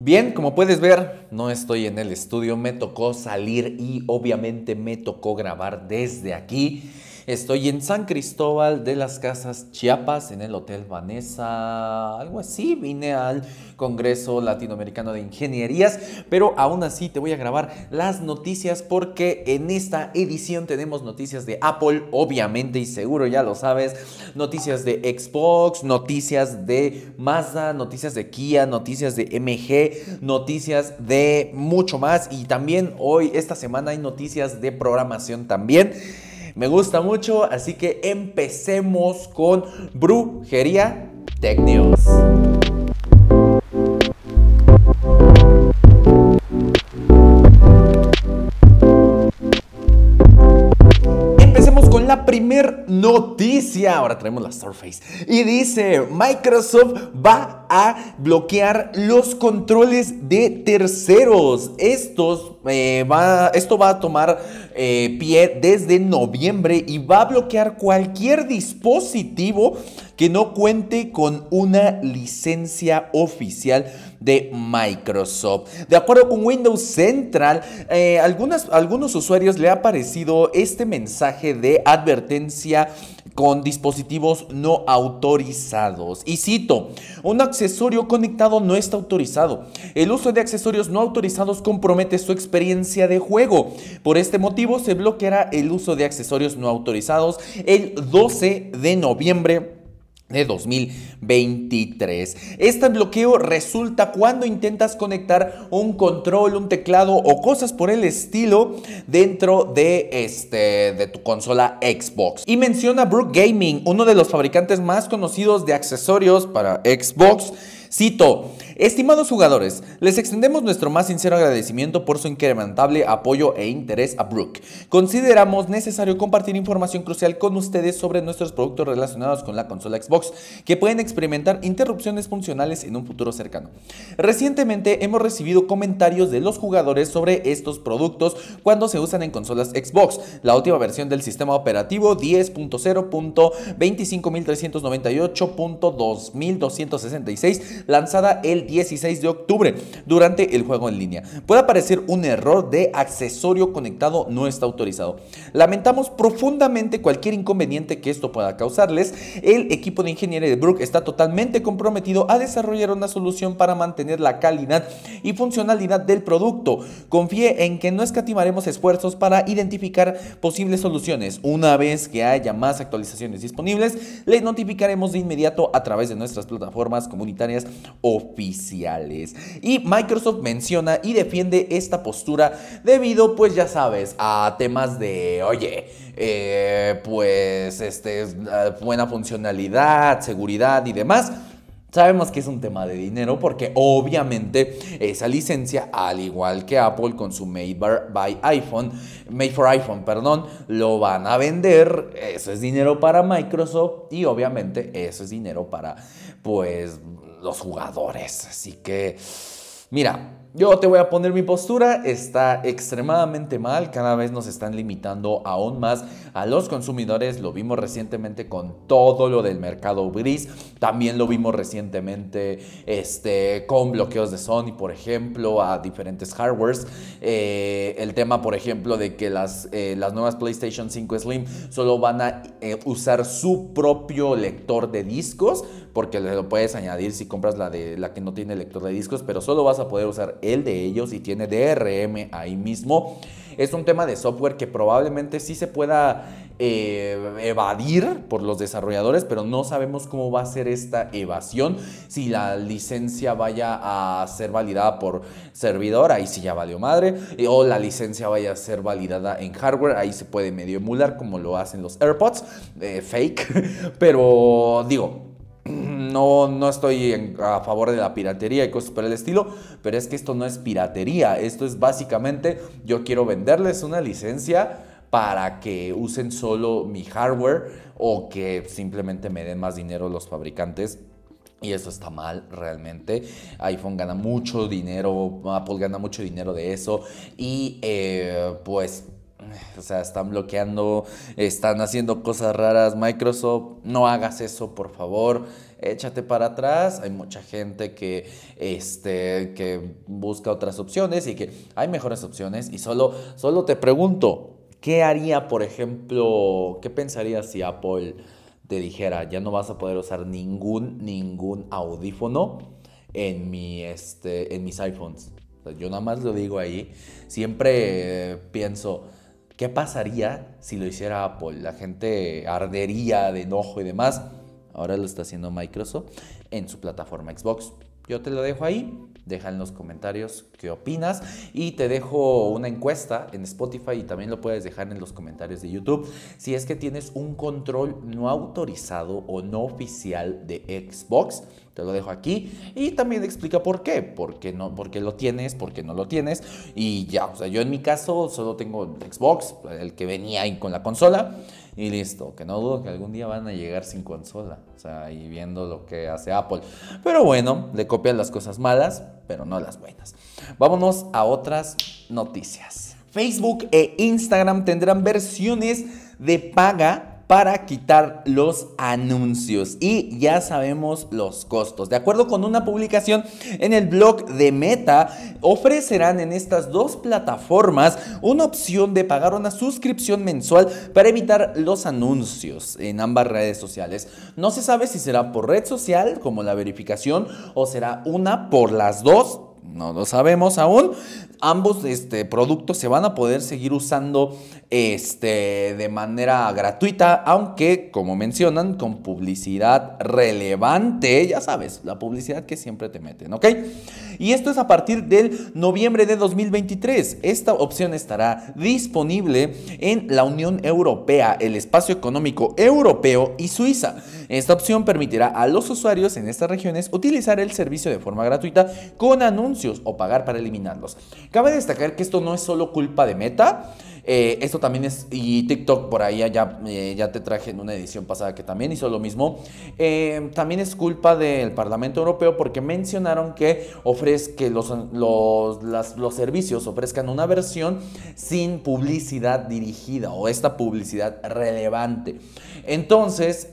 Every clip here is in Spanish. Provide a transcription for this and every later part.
Bien, como puedes ver, no estoy en el estudio, me tocó salir y obviamente me tocó grabar desde aquí. Estoy en San Cristóbal de las Casas Chiapas, en el Hotel Vanessa, algo así. Vine al Congreso Latinoamericano de Ingenierías, pero aún así te voy a grabar las noticias porque en esta edición tenemos noticias de Apple, obviamente y seguro ya lo sabes, noticias de Xbox, noticias de Mazda, noticias de Kia, noticias de MG, noticias de mucho más y también hoy, esta semana hay noticias de programación también me gusta mucho, así que empecemos con Brujería Tech News. primer noticia, ahora traemos la Surface, y dice, Microsoft va a bloquear los controles de terceros. Eh, esto va a tomar eh, pie desde noviembre y va a bloquear cualquier dispositivo que no cuente con una licencia oficial de Microsoft. De acuerdo con Windows Central, eh, algunos usuarios le ha aparecido este mensaje de advertencia con dispositivos no autorizados. Y cito, un accesorio conectado no está autorizado. El uso de accesorios no autorizados compromete su experiencia de juego. Por este motivo se bloqueará el uso de accesorios no autorizados el 12 de noviembre de 2023. Este bloqueo resulta cuando intentas conectar un control, un teclado o cosas por el estilo dentro de, este, de tu consola Xbox. Y menciona Brook Gaming, uno de los fabricantes más conocidos de accesorios para Xbox. Cito, Estimados jugadores, les extendemos nuestro más sincero agradecimiento por su incrementable apoyo e interés a Brook. Consideramos necesario compartir información crucial con ustedes sobre nuestros productos relacionados con la consola Xbox, que pueden experimentar interrupciones funcionales en un futuro cercano. Recientemente hemos recibido comentarios de los jugadores sobre estos productos cuando se usan en consolas Xbox, la última versión del sistema operativo 10.0.25398.2266, lanzada el 16 de octubre durante el juego en línea. Puede aparecer un error de accesorio conectado no está autorizado. Lamentamos profundamente cualquier inconveniente que esto pueda causarles. El equipo de ingeniería de Brook está totalmente comprometido a desarrollar una solución para mantener la calidad y funcionalidad del producto. Confíe en que no escatimaremos esfuerzos para identificar posibles soluciones. Una vez que haya más actualizaciones disponibles, les notificaremos de inmediato a través de nuestras plataformas comunitarias oficiales. Y Microsoft menciona y defiende esta postura debido, pues ya sabes, a temas de, oye, eh, pues este, ah, buena funcionalidad, seguridad y demás. Sabemos que es un tema de dinero porque obviamente esa licencia, al igual que Apple con su Made by iPhone, Made for iPhone, perdón, lo van a vender. Eso es dinero para Microsoft y obviamente eso es dinero para, pues, los jugadores. Así que, mira, yo te voy a poner mi postura, está extremadamente mal, cada vez nos están limitando aún más a los consumidores, lo vimos recientemente con todo lo del mercado gris, también lo vimos recientemente este, con bloqueos de Sony, por ejemplo, a diferentes hardwares, eh, el tema, por ejemplo, de que las, eh, las nuevas PlayStation 5 Slim solo van a eh, usar su propio lector de discos, porque lo puedes añadir si compras la, de, la que no tiene lector de discos, pero solo vas a poder usar el de ellos y tiene DRM ahí mismo. Es un tema de software que probablemente sí se pueda eh, evadir por los desarrolladores, pero no sabemos cómo va a ser esta evasión, si la licencia vaya a ser validada por servidor, ahí sí ya valió madre, o la licencia vaya a ser validada en hardware, ahí se puede medio emular como lo hacen los AirPods, eh, fake, pero digo, no, estoy a favor de la piratería y cosas por el estilo, pero es que esto no es piratería, esto es básicamente yo quiero venderles una licencia para que usen solo mi hardware o que simplemente me den más dinero los fabricantes y eso está mal realmente. iPhone gana mucho dinero, Apple gana mucho dinero de eso. Y eh, pues, o sea, están bloqueando, están haciendo cosas raras. Microsoft, no hagas eso, por favor échate para atrás. Hay mucha gente que, este, que busca otras opciones y que hay mejores opciones. Y solo, solo te pregunto, ¿qué haría, por ejemplo, qué pensaría si Apple te dijera, ya no vas a poder usar ningún, ningún audífono en, mi, este, en mis iPhones? yo nada más lo digo ahí. Siempre eh, pienso, ¿qué pasaría si lo hiciera Apple? La gente ardería de enojo y demás. Ahora lo está haciendo Microsoft en su plataforma Xbox. Yo te lo dejo ahí. Deja en los comentarios qué opinas. Y te dejo una encuesta en Spotify y también lo puedes dejar en los comentarios de YouTube. Si es que tienes un control no autorizado o no oficial de Xbox, te lo dejo aquí. Y también explica por qué. ¿Por qué, no, por lo tienes? ¿Por qué no lo tienes? Y ya, o sea, yo en mi caso solo tengo Xbox, el que venía ahí con la consola y listo. Que no dudo que algún día van a llegar sin consola, o sea, y viendo lo que hace Apple. Pero bueno, le copian las cosas malas, pero no las buenas. Vámonos a otras noticias. Facebook e Instagram tendrán versiones de paga para quitar los anuncios y ya sabemos los costos. De acuerdo con una publicación en el blog de Meta, ofrecerán en estas dos plataformas una opción de pagar una suscripción mensual para evitar los anuncios en ambas redes sociales. No se sabe si será por red social como la verificación o será una por las dos, no lo sabemos aún, ambos este, productos se van a poder seguir usando este, de manera gratuita, aunque, como mencionan, con publicidad relevante, ya sabes, la publicidad que siempre te meten, ¿ok? Y esto es a partir del noviembre de 2023. Esta opción estará disponible en la Unión Europea, el Espacio Económico Europeo y Suiza. Esta opción permitirá a los usuarios en estas regiones utilizar el servicio de forma gratuita con anuncios o pagar para eliminarlos. Cabe destacar que esto no es solo culpa de Meta. Eh, esto también es, y TikTok por ahí ya, eh, ya te traje en una edición pasada que también hizo lo mismo. Eh, también es culpa del Parlamento Europeo porque mencionaron que, ofrezca, los, los, los servicios ofrezcan una versión sin publicidad dirigida o esta publicidad relevante. Entonces,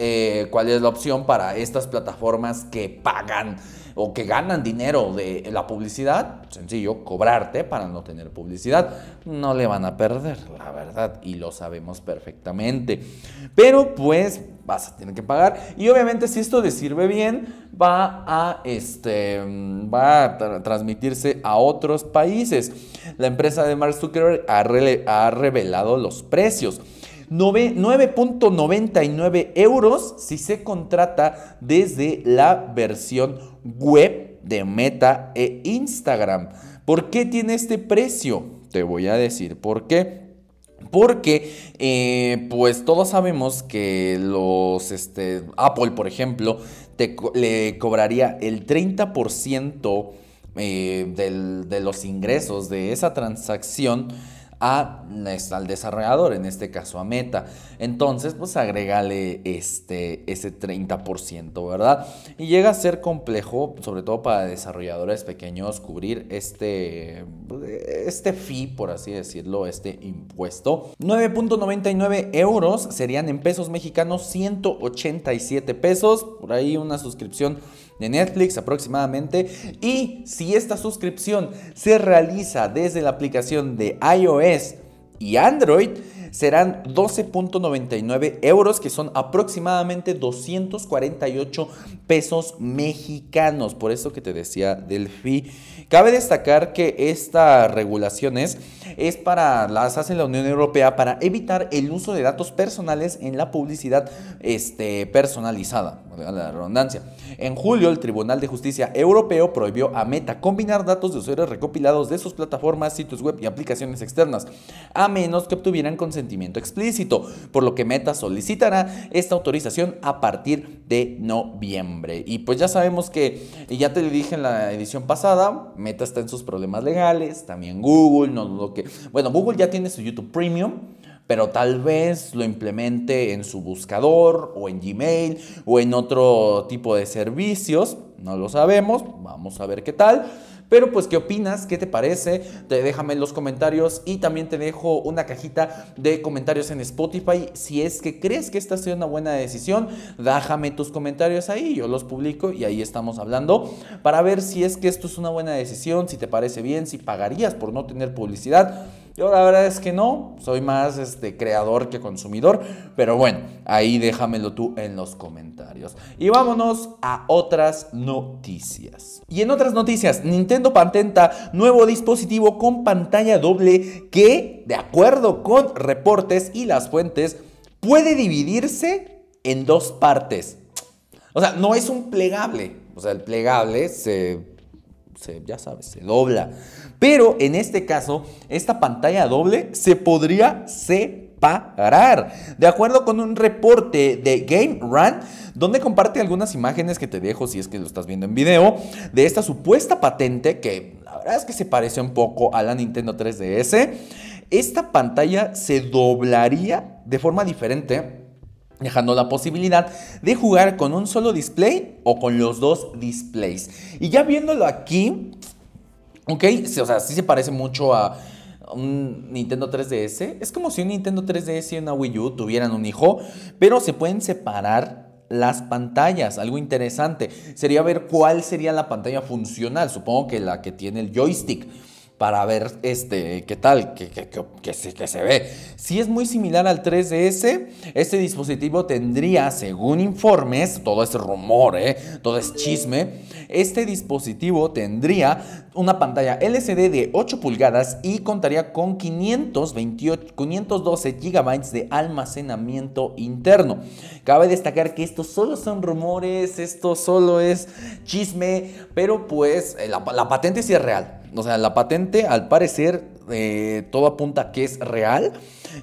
¿cuál es la opción para estas plataformas que pagan? o que ganan dinero de la publicidad, sencillo, cobrarte para no tener publicidad. No le van a perder, la verdad, y lo sabemos perfectamente. Pero pues vas a tener que pagar y obviamente si esto te sirve bien, va a, este, va a transmitirse a otros países. La empresa de Mark Zuckerberg ha, revelado los precios. 9.99 euros si se contrata desde la versión web de Meta e Instagram. ¿Por qué tiene este precio? Te voy a decir por qué. Porque, eh, pues todos sabemos que los, este, Apple, por ejemplo, te, le cobraría el 30% eh, de los ingresos de esa transacción a, al desarrollador, en este caso a Meta. Entonces, pues agrégale este, ese 30%, ¿verdad? Y llega a ser complejo, sobre todo para desarrolladores pequeños, cubrir este, este fee, por así decirlo, este impuesto. 9.99 euros serían en pesos mexicanos 187 pesos, por ahí una suscripción de Netflix aproximadamente. Y si esta suscripción se realiza desde la aplicación de iOS y Android, serán 12.99 euros, que son aproximadamente 248 pesos mexicanos. Por eso que te decía Delphi Cabe destacar que estas regulaciones es para las hace la Unión Europea para evitar el uso de datos personales en la publicidad este, personalizada, la redundancia. En julio, el Tribunal de Justicia Europeo prohibió a Meta combinar datos de usuarios recopilados de sus plataformas, sitios web y aplicaciones externas, a menos que obtuvieran consentimiento explícito, por lo que Meta solicitará esta autorización a partir de noviembre. Y pues ya sabemos que, ya te lo dije en la edición pasada, Meta está en sus problemas legales, también Google, no dudo que... Bueno, Google ya tiene su YouTube Premium, pero tal vez lo implemente en su buscador o en Gmail o en otro tipo de servicios, no lo sabemos, vamos a ver qué tal. Pero pues, ¿qué opinas? ¿Qué te parece? Te déjame en los comentarios y también te dejo una cajita de comentarios en Spotify. Si es que crees que esta sea una buena decisión, déjame tus comentarios ahí, yo los publico y ahí estamos hablando para ver si es que esto es una buena decisión, si te parece bien, si pagarías por no tener publicidad. Yo la verdad es que no, soy más este, creador que consumidor, pero bueno, ahí déjamelo tú en los comentarios. Y vámonos a otras noticias. Y en otras noticias, Nintendo patenta nuevo dispositivo con pantalla doble que, de acuerdo con reportes y las fuentes, puede dividirse en dos partes. O sea, no es un plegable. O sea, el plegable se se, ya sabes, se dobla. Pero en este caso, esta pantalla doble se podría separar. De acuerdo con un reporte de Game Run, donde comparte algunas imágenes que te dejo si es que lo estás viendo en video, de esta supuesta patente que la verdad es que se parece un poco a la Nintendo 3DS. Esta pantalla se doblaría de forma diferente dejando la posibilidad de jugar con un solo display o con los dos displays. Y ya viéndolo aquí, ok, o sea, sí se parece mucho a un Nintendo 3DS. Es como si un Nintendo 3DS y una Wii U tuvieran un hijo, pero se pueden separar las pantallas. Algo interesante sería ver cuál sería la pantalla funcional, supongo que la que tiene el joystick para ver este, qué tal, que, se, ve. Si es muy similar al 3DS, este dispositivo tendría, según informes, todo es rumor, ¿eh? todo es chisme, este dispositivo tendría una pantalla LCD de 8 pulgadas y contaría con 528, 512 GB de almacenamiento interno. Cabe destacar que estos solo son rumores, esto solo es chisme, pero pues eh, la, la patente sí es real. O sea, la patente, al parecer, eh, todo apunta que es real.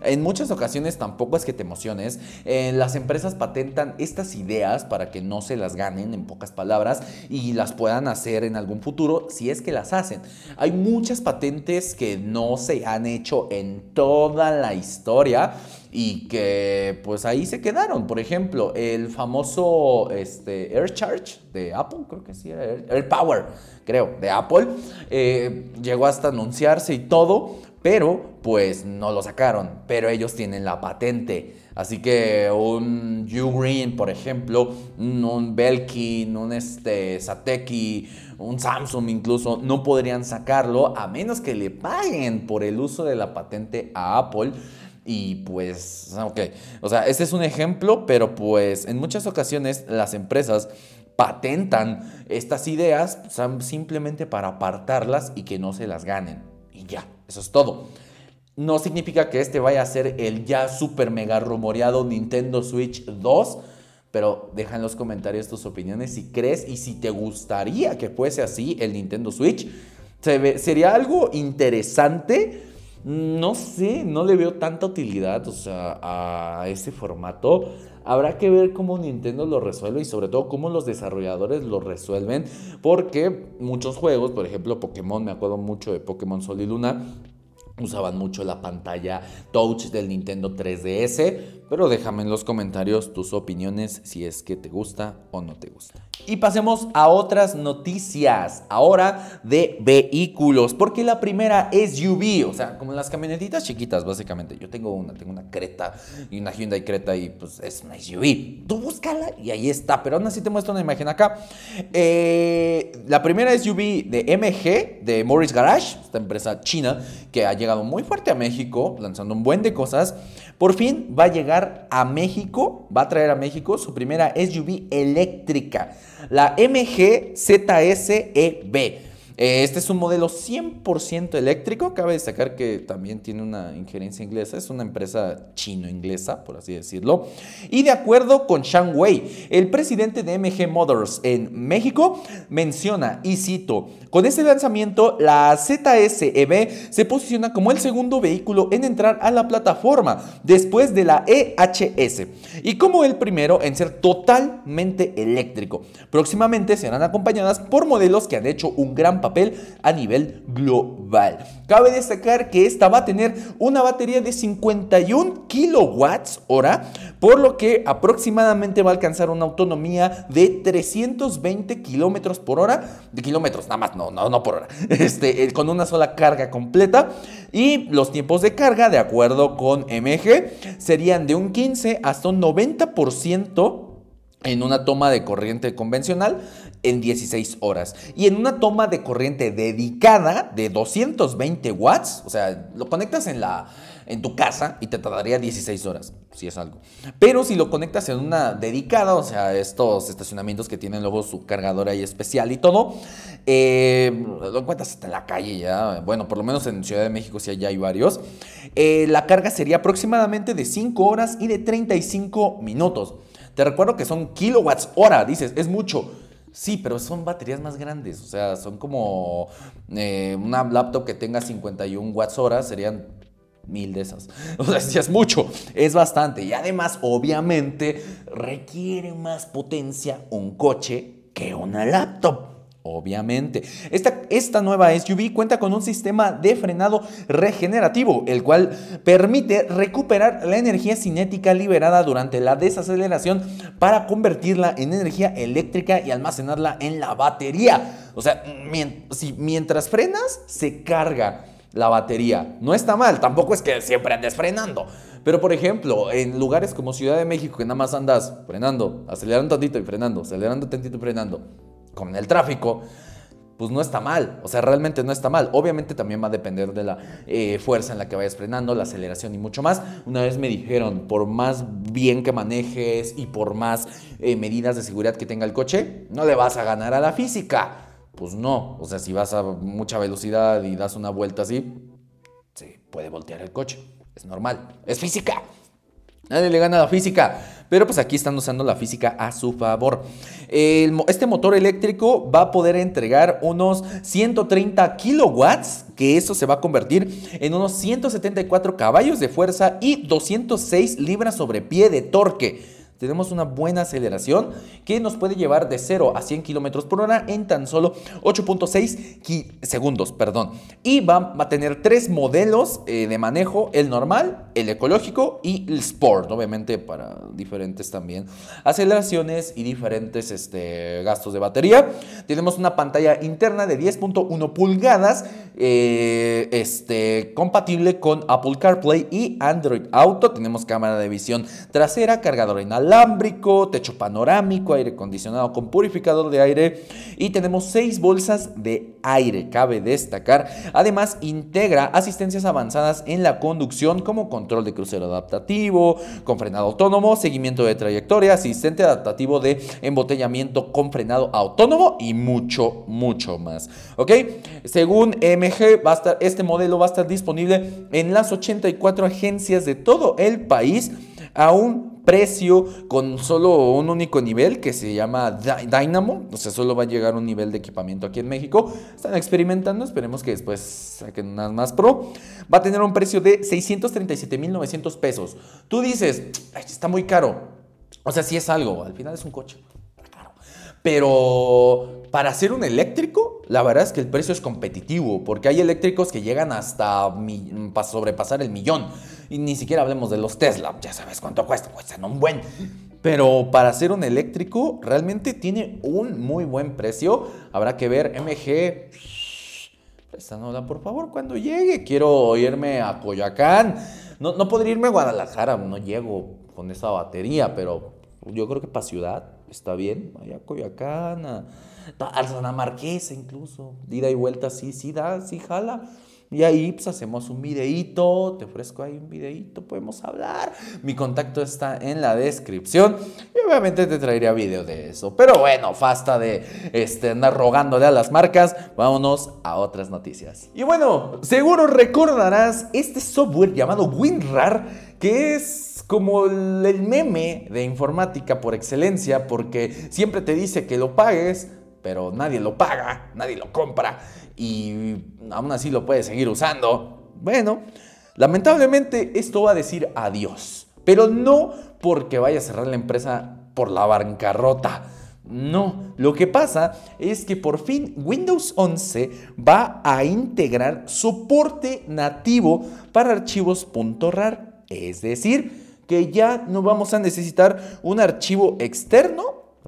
En muchas ocasiones tampoco es que te emociones. Eh, las empresas patentan estas ideas para que no se las ganen, en pocas palabras, y las puedan hacer en algún futuro si es que las hacen. Hay muchas patentes que no se han hecho en toda la historia y que pues ahí se quedaron. Por ejemplo, el famoso este, Air Charge de Apple, creo que sí era Air, Power, creo, de Apple, eh, llegó hasta anunciarse y todo, pero pues no lo sacaron, pero ellos tienen la patente. Así que un U Green, por ejemplo, un Belkin, un este, Sateki, un Samsung incluso, no podrían sacarlo a menos que le paguen por el uso de la patente a Apple. Y pues, ah, ok, o sea, este es un ejemplo, pero pues en muchas ocasiones las empresas patentan estas ideas pues, simplemente para apartarlas y que no se las ganen. Y ya, eso es todo. No significa que este vaya a ser el ya super mega rumoreado Nintendo Switch 2, pero deja en los comentarios tus opiniones si crees y si te gustaría que fuese así el Nintendo Switch. sería algo interesante no sé, no le veo tanta utilidad o sea, a ese formato. Habrá que ver cómo Nintendo lo resuelve y sobre todo cómo los desarrolladores lo resuelven. Porque muchos juegos, por ejemplo Pokémon, me acuerdo mucho de Pokémon Sol y Luna, usaban mucho la pantalla touch del Nintendo 3DS pero déjame en los comentarios tus opiniones si es que te gusta o no te gusta. Y pasemos a otras noticias, ahora de vehículos, porque la primera es UV, o sea, como las camionetitas chiquitas, básicamente. Yo tengo una, tengo una Creta y una Hyundai Creta y pues es una SUV. Tú búscala y ahí está, pero aún así te muestro una imagen acá. Eh, la primera SUV de MG, de Morris Garage, esta empresa china que ha llegado muy fuerte a México, lanzando un buen de cosas. Por fin va a llegar a México, va a traer a México su primera SUV eléctrica, la MG ZS e eh, este es un modelo 100% eléctrico. Cabe destacar que también tiene una injerencia inglesa. Es una empresa chino-inglesa, por así decirlo. Y de acuerdo con Shang Wei, el presidente de MG Motors en México menciona, y cito, con este lanzamiento la EV se posiciona como el segundo vehículo en entrar a la plataforma después de la EHS y como el primero en ser totalmente eléctrico. Próximamente serán acompañadas por modelos que han hecho un gran papel a nivel global. Cabe destacar que esta va a tener una batería de 51 kilowatts hora, por lo que aproximadamente va a alcanzar una autonomía de 320 kilómetros por hora, de kilómetros nada más, no, no, no por hora, este, eh, con una sola carga completa y los tiempos de carga, de acuerdo con MG, serían de un 15 hasta un 90% en una toma de corriente convencional en 16 horas. Y en una toma de corriente dedicada de 220 watts, o sea, lo conectas en, la, en tu casa y te tardaría 16 horas, si es algo. Pero si lo conectas en una dedicada, o sea, estos estacionamientos que tienen luego su cargadora ahí especial y todo, eh, lo encuentras hasta en la calle ya. Bueno, por lo menos en Ciudad de México si allá hay varios. Eh, la carga sería aproximadamente de 5 horas y de 35 minutos. Te recuerdo que son kilowatts hora, dices, es mucho. Sí, pero son baterías más grandes, o sea, son como eh, una laptop que tenga 51 watts hora, serían mil de esas. O sea, es mucho, es bastante. Y además, obviamente, requiere más potencia un coche que una laptop. Obviamente. Esta, esta, nueva SUV cuenta con un sistema de frenado regenerativo, el cual permite recuperar la energía cinética liberada durante la desaceleración para convertirla en energía eléctrica y almacenarla en la batería. O sea, si, mientras frenas, se carga la batería. No está mal, tampoco es que siempre andes frenando. Pero por ejemplo, en lugares como Ciudad de México, que nada más andas frenando, acelerando tantito y frenando, acelerando tantito y frenando con el tráfico, pues no está mal, o sea, realmente no está mal. Obviamente también va a depender de la eh, fuerza en la que vayas frenando, la aceleración y mucho más. Una vez me dijeron, por más bien que manejes y por más eh, medidas de seguridad que tenga el coche, no le vas a ganar a la física. Pues no, o sea, si vas a mucha velocidad y das una vuelta así, se puede voltear el coche, es normal, es física. Nadie le gana a la física pero pues aquí están usando la física a su favor. este motor eléctrico va a poder entregar unos 130 kilowatts, que eso se va a convertir en unos 174 caballos de fuerza y 206 libras sobre pie de torque. Tenemos una buena aceleración que nos puede llevar de 0 a 100 kilómetros por hora en tan solo 8.6 segundos. Perdón. Y va a tener tres modelos eh, de manejo: el normal, el ecológico y el sport. Obviamente, para diferentes también aceleraciones y diferentes este, gastos de batería. Tenemos una pantalla interna de 10.1 pulgadas, eh, este, compatible con Apple CarPlay y Android Auto. Tenemos cámara de visión trasera, cargador inalámbrico techo panorámico, aire acondicionado con purificador de aire y tenemos seis bolsas de aire, cabe destacar. Además, integra asistencias avanzadas en la conducción como control de crucero adaptativo, con frenado autónomo, seguimiento de trayectoria, asistente adaptativo de embotellamiento con frenado autónomo y mucho, mucho más. ¿Ok? Según MG, este modelo va a estar disponible en las 84 agencias de todo el país a un precio con solo un único nivel que se llama Dynamo, o sea, solo va a llegar un nivel de equipamiento aquí en México. Están experimentando, esperemos que después saquen unas más pro. Va a tener un precio de 637.900 pesos. Tú dices, está muy caro. O sea, sí es algo, al final es un coche. Pero para hacer un eléctrico, la verdad es que el precio es competitivo, porque hay eléctricos que llegan hasta sobrepasar el millón. Y ni siquiera hablemos de los Tesla, ya sabes cuánto cuesta, cuestan un buen. Pero para hacer un eléctrico, realmente tiene un muy buen precio. Habrá que ver MG. la, por favor, cuando llegue. Quiero irme a Coyoacán. No, no podría irme a Guadalajara, no llego con esa batería, pero yo creo que para ciudad está bien. Allá a Coyoacán, a, a Marquesa incluso. Ida y vuelta, sí, sí da, sí jala. Y ahí pues, hacemos un videíto, te ofrezco ahí un videíto, podemos hablar. Mi contacto está en la descripción y obviamente te traería video de eso. Pero bueno, basta de este, andar rogándole a las marcas, vámonos a otras noticias. Y bueno, seguro recordarás este software llamado WinRAR que es como el meme de informática por excelencia porque siempre te dice que lo pagues, pero nadie lo paga, nadie lo compra y aún así lo puede seguir usando. Bueno, lamentablemente esto va a decir adiós, pero no porque vaya a cerrar la empresa por la bancarrota. No, lo que pasa es que por fin Windows 11 va a integrar soporte nativo para archivos .rar, es decir, que ya no vamos a necesitar un archivo externo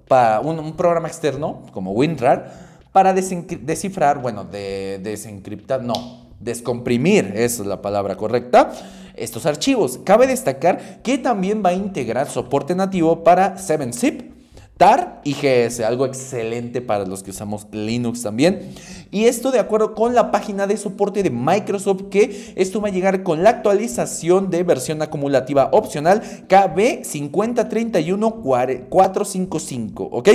para un, un programa externo como WinRAR para descifrar, bueno, de, desencriptar, no, descomprimir, esa es la palabra correcta, estos archivos. Cabe destacar que también va a integrar soporte nativo para 7-Zip, TAR y GS, algo excelente para los que usamos Linux también. Y esto de acuerdo con la página de soporte de Microsoft, que esto va a llegar con la actualización de versión acumulativa opcional KB5031455, ¿ok?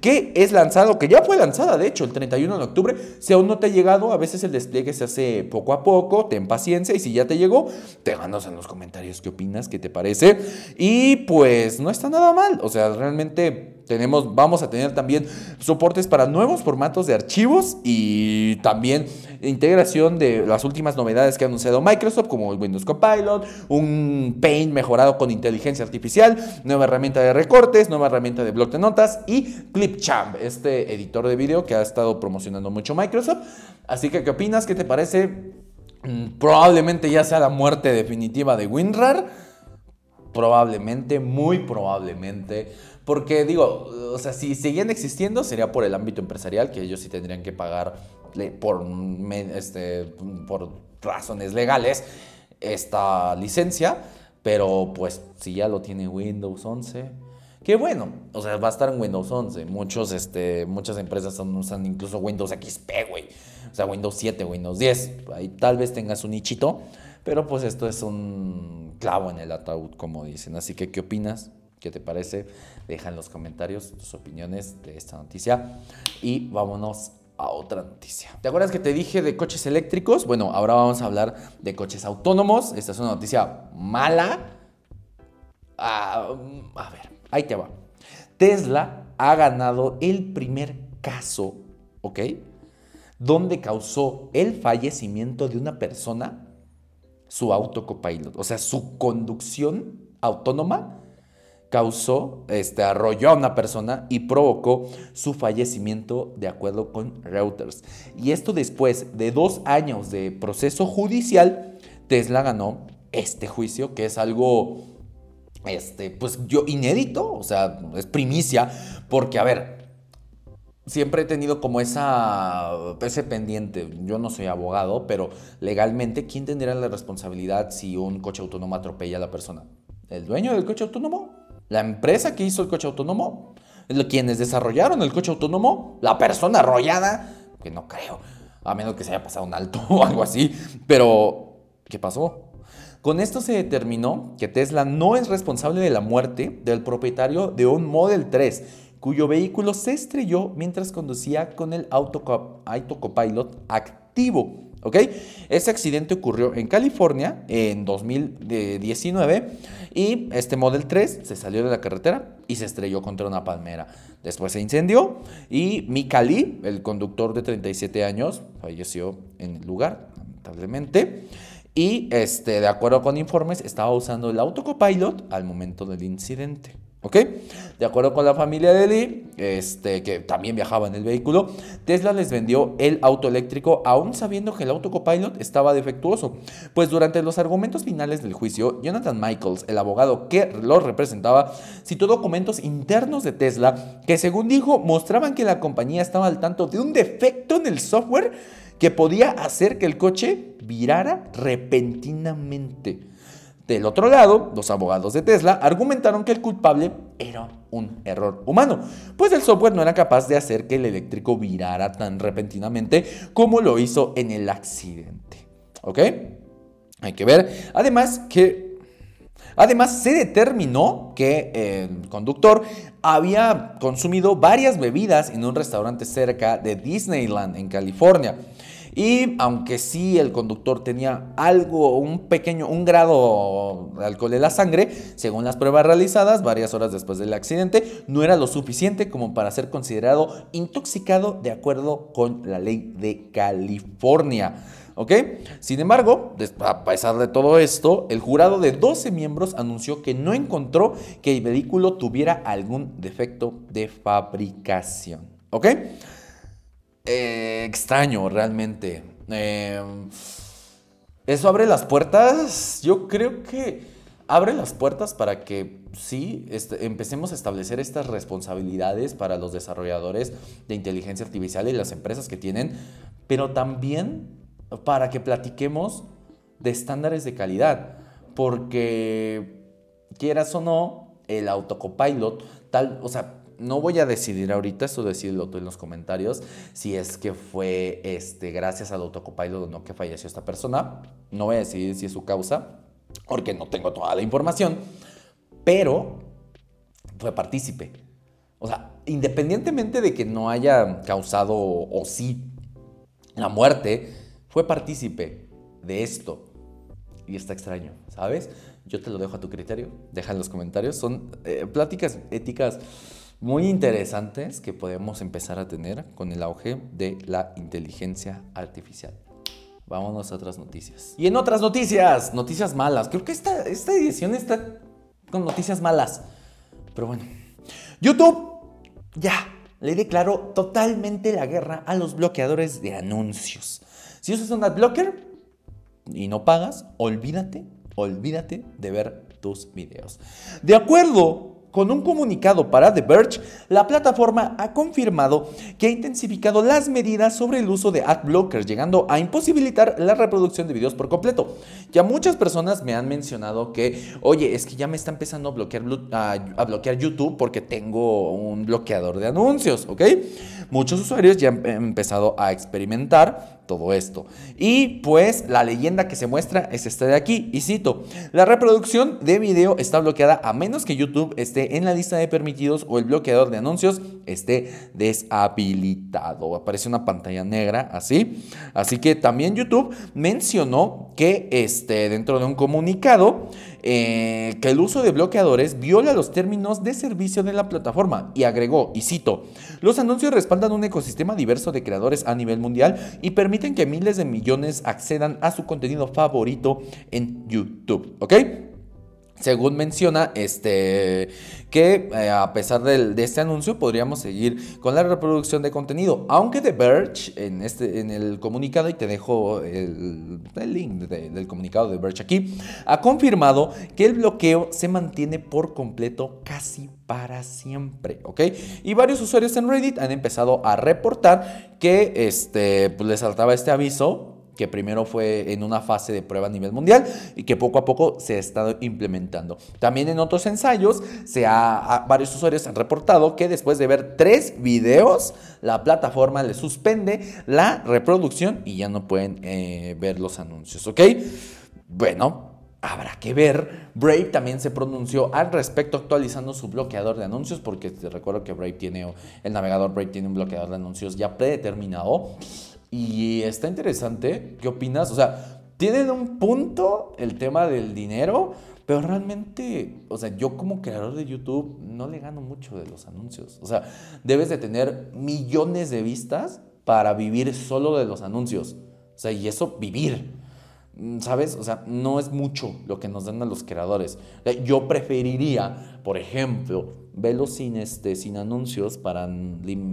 que es lanzado, que ya fue lanzada, de hecho, el 31 de octubre. Si aún no te ha llegado, a veces el despliegue se hace poco a poco, ten paciencia y si ya te llegó, te mandas en los comentarios qué opinas, qué te parece. Y pues no está nada mal, o sea, realmente... Tenemos, vamos a tener también soportes para nuevos formatos de archivos y también integración de las últimas novedades que ha anunciado Microsoft, como Windows Copilot, un Paint mejorado con inteligencia artificial, nueva herramienta de recortes, nueva herramienta de bloc de notas y clip champ este editor de vídeo que ha estado promocionando mucho Microsoft. Así que, ¿qué opinas? ¿Qué te parece? Mm, probablemente ya sea la muerte definitiva de WinRAR. Probablemente, muy probablemente. Porque digo, o sea, si seguían existiendo sería por el ámbito empresarial, que ellos sí tendrían que pagar por, este, por razones legales esta licencia. Pero pues si ya lo tiene Windows 11 bueno, o sea, va a estar en Windows 11. Muchos, este, muchas empresas están usando incluso Windows XP, güey. O sea, Windows 7, Windows 10. Ahí tal vez tengas un nichito, pero pues esto es un clavo en el ataúd, como dicen. Así que, ¿qué opinas? ¿Qué te parece? Deja en los comentarios tus opiniones de esta noticia. Y vámonos a otra noticia. ¿Te acuerdas que te dije de coches eléctricos? Bueno, ahora vamos a hablar de coches autónomos. Esta es una noticia mala. Ah, mm, a ver, Ahí te va. Tesla ha ganado el primer caso, ¿ok? Donde causó el fallecimiento de una persona su autocopilot. o sea, su conducción autónoma causó, este, arrolló a una persona y provocó su fallecimiento de acuerdo con Reuters. Y esto después de dos años de proceso judicial, Tesla ganó este juicio, que es algo este, pues yo, inédito, o sea, es primicia, porque a ver, siempre he tenido como esa, ese pendiente. Yo no soy abogado, pero legalmente, ¿quién tendría la responsabilidad si un coche autónomo atropella a la persona? ¿El dueño del coche autónomo? ¿La empresa que hizo el coche autónomo? ¿Quienes desarrollaron el coche autónomo? ¿La persona arrollada? Que no creo, a menos que se haya pasado un alto o algo así. Pero, ¿qué pasó? Con esto se determinó que Tesla no es responsable de la muerte del propietario de un Model 3, cuyo vehículo se estrelló mientras conducía con el autocopilot activo. Ese ese accidente ocurrió en California en 2019 y este Model 3 se salió de la carretera y se estrelló contra una palmera. Después se incendió y Mikali, el conductor de 37 años, falleció en el lugar, lamentablemente. Y este, de acuerdo con informes, estaba usando el autocopilot al momento del incidente. ¿Ok? De acuerdo con la familia de Lee, este, que también viajaba en el vehículo, Tesla les vendió el auto eléctrico aún sabiendo que el autocopilot estaba defectuoso. Pues durante los argumentos finales del juicio, Jonathan Michaels, el abogado que lo representaba, citó documentos internos de Tesla que según dijo mostraban que la compañía estaba al tanto de un defecto en el software que podía hacer que el coche virara repentinamente. Del otro lado, los abogados de Tesla argumentaron que el culpable era un error humano, pues el software no era capaz de hacer que el eléctrico virara tan repentinamente como lo hizo en el accidente. ¿Ok? Hay que ver. Además que... Además se determinó que el conductor había consumido varias bebidas en un restaurante cerca de Disneyland en California. Y aunque sí el conductor tenía algo, un pequeño, un grado de alcohol en la sangre, según las pruebas realizadas varias horas después del accidente, no era lo suficiente como para ser considerado intoxicado de acuerdo con la ley de California. ¿Ok? Sin embargo, a pesar de todo esto, el jurado de 12 miembros anunció que no encontró que el vehículo tuviera algún defecto de fabricación. ¿Ok? Eh, extraño realmente. Em, ¿Eso abre las puertas? Yo creo que abre las puertas para que sí este, empecemos a establecer estas responsabilidades para los desarrolladores de inteligencia artificial y las empresas que tienen, pero también para que platiquemos de estándares de calidad, porque quieras o no, el autocopilot, tal, o sea, no voy a decidir ahorita, eso decídelo tú en los comentarios, si es que fue este, gracias al doctor o no que falleció esta persona. No voy a decidir si es su causa, porque no tengo toda la información, pero fue partícipe. O sea, independientemente de que no haya causado o sí la muerte, fue partícipe de esto. Y está extraño, ¿sabes? Yo te lo dejo a tu criterio. Deja en los comentarios. Son eh, pláticas éticas muy interesantes que podemos empezar a tener con el auge de la inteligencia artificial. Vámonos a otras noticias. Y en otras noticias, noticias malas. Creo que esta, esta edición está con noticias malas. Pero bueno. YouTube ya le declaró totalmente la guerra a los bloqueadores de anuncios. Si usas un adblocker y no pagas, olvídate, olvídate de ver tus videos. De acuerdo con un comunicado para The Verge, la plataforma ha confirmado que ha intensificado las medidas sobre el uso de ad blockers, llegando a imposibilitar la reproducción de videos por completo. Ya muchas personas me han mencionado que, oye, es que ya me está empezando a bloquear, bloquear YouTube porque tengo un bloqueador de anuncios, ¿ok? Muchos usuarios ya han empezado a experimentar todo esto. Y pues la leyenda que se muestra es esta de aquí, y cito, la reproducción de video está bloqueada a menos que YouTube esté en la lista de permitidos o el bloqueador de anuncios esté deshabilitado. Aparece una pantalla negra así. Así que también YouTube mencionó que este, dentro de un comunicado eh, que el uso de bloqueadores viola los términos de servicio de la plataforma y agregó, y cito, los anuncios respaldan un ecosistema diverso de creadores a nivel mundial y permiten que miles de millones accedan a su contenido favorito en YouTube, ¿ok? Según menciona, este, que eh, a pesar de, este anuncio podríamos seguir con la reproducción de contenido, aunque The Verge en, este, en el comunicado, y te dejo el, link del comunicado de Verge aquí, ha confirmado que el bloqueo se mantiene por completo casi para siempre, ¿ok? Y varios usuarios en Reddit han empezado a reportar que este, pues, les saltaba este aviso que primero fue en una fase de prueba a nivel mundial y que poco a poco se ha estado implementando. También en otros ensayos, varios usuarios han reportado que después de ver tres videos, la plataforma le suspende la reproducción y ya no pueden eh, ver los anuncios, ¿ok? Bueno, Habrá que ver. Brave también se pronunció al respecto actualizando su bloqueador de anuncios porque te recuerdo que Brave tiene, el navegador Brave tiene un bloqueador de anuncios ya predeterminado y está interesante, ¿qué opinas? O sea, tienen un punto el tema del dinero, pero realmente, o sea, yo como creador de YouTube no le gano mucho de los anuncios. O sea, debes de tener millones de vistas para vivir solo de los anuncios. O sea, y eso vivir. Mm, ¿Sabes? O sea, no es mucho lo que nos dan a los creadores. Yo preferiría, por ejemplo, verlo sin, este, sin anuncios para,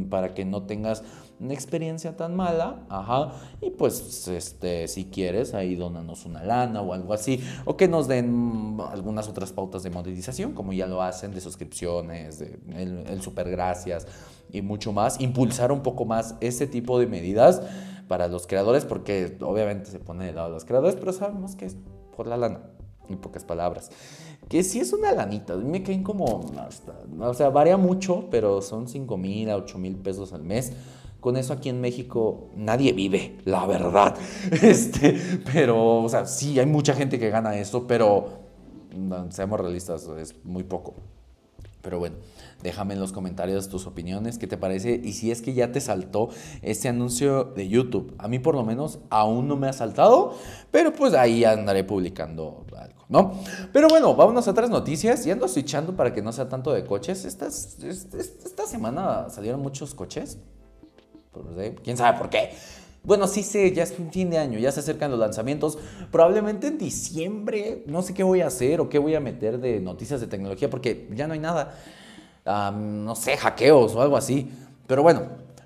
para que no tengas una experiencia tan mala. Ajá. Y pues, este, si quieres, ahí donanos una lana o algo así. O que nos den algunas otras pautas de monetización, como ya lo hacen, de suscripciones, el, el super gracias y mucho más. Impulsar un poco más este tipo de medidas para los creadores, porque obviamente se pone de lado de los creadores, pero sabemos que es por la lana, en pocas palabras. Que sí es una lanita, me caen como hasta, o sea, varía mucho, pero son 5 mil a 8 mil pesos al mes. Con eso aquí en México nadie vive, la verdad. Este, pero, o sea, sí, hay mucha gente que gana eso, pero seamos realistas, es muy poco. Pero bueno. Déjame en los comentarios tus opiniones, qué te parece y si es que ya te saltó este anuncio de YouTube. A mí por lo menos aún no me ha saltado, pero pues ahí andaré publicando algo, ¿no? Pero bueno, vámonos a otras noticias y ando switchando para que no sea tanto de coches. Esta, esta, esta semana salieron muchos coches. Pues, ¿Quién sabe por qué? Bueno, sí sé, ya es fin de año, ya se acercan los lanzamientos. Probablemente en diciembre, no sé qué voy a hacer o qué voy a meter de noticias de tecnología porque ya no hay nada no sé, hackeos o algo así. Pero bueno,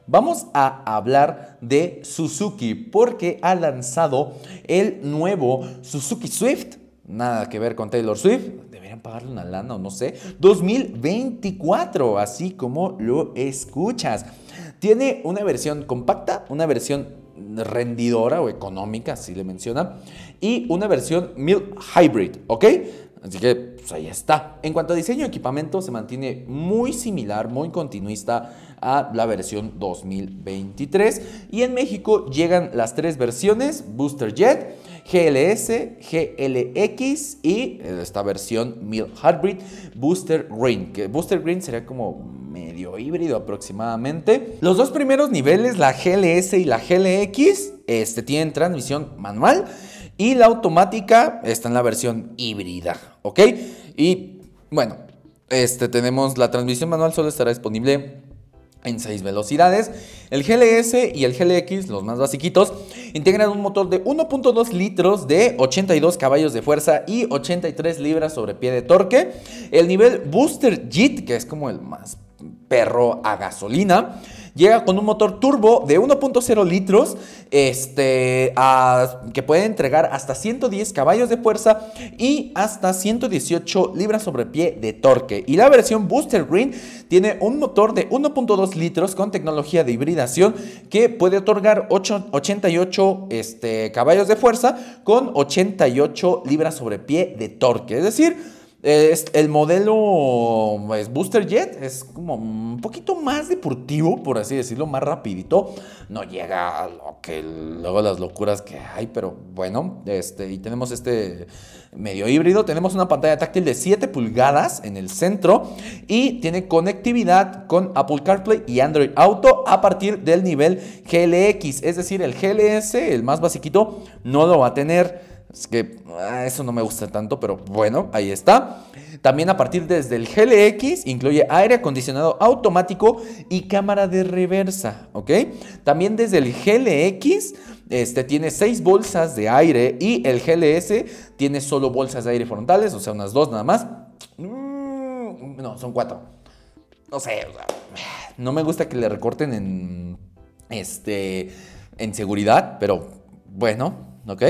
vamos a hablar de Suzuki porque ha lanzado el nuevo Suzuki Swift. Nada que ver con Taylor Swift, Deberían pagarle una lana o no sé. 2024, así como lo escuchas. Tiene una versión compacta, una versión rendidora o económica, si le menciona, y una versión mil hybrid, ¿ok? Así que pues ahí está. En cuanto a diseño y equipamiento, se mantiene muy similar, muy continuista a la versión 2023. Y en México llegan las tres versiones, Booster Jet, GLS, GLX y esta versión mil Hybrid Booster Green, que Booster Green sería como medio híbrido aproximadamente. Los dos primeros niveles, la GLS y la GLX, este, tienen transmisión manual y la automática está en la versión híbrida. ¿ok? Y bueno, este, tenemos la transmisión manual, solo estará disponible en 6 velocidades. El GLS y el GLX, los más basiquitos, integran un motor de 1.2 litros de 82 caballos de fuerza y 83 libras sobre pie de torque. El nivel Booster Jet, que es como el más perro a gasolina, Llega con un motor turbo de 1.0 litros este, que puede entregar hasta 110 caballos de fuerza y hasta 118 libras sobre pie de torque. Y la versión Booster Green tiene un motor de 1.2 litros con tecnología de hibridación que puede otorgar 88 este, caballos de fuerza con 88 libras sobre pie de torque. Es decir, el modelo es pues, Booster Jet es como un poquito más deportivo, por así decirlo, más rapidito. No llega a lo que luego las locuras que hay, pero bueno, este, y tenemos este medio híbrido. Tenemos una pantalla táctil de 7 pulgadas en el centro y tiene conectividad con Apple CarPlay y Android Auto a partir del nivel GLX. Es decir, el GLS, el más basiquito, no lo va a tener. Es que ah, eso no me gusta tanto, pero bueno, ahí está. También a partir desde el GLX incluye aire acondicionado automático y cámara de reversa, ¿ok? También desde el GLX este, tiene seis bolsas de aire y el GLS tiene solo bolsas de aire frontales, o sea, unas dos nada más. Mm, no, son cuatro. No sé, no me gusta que le recorten en, este, en seguridad, pero bueno, ¿ok?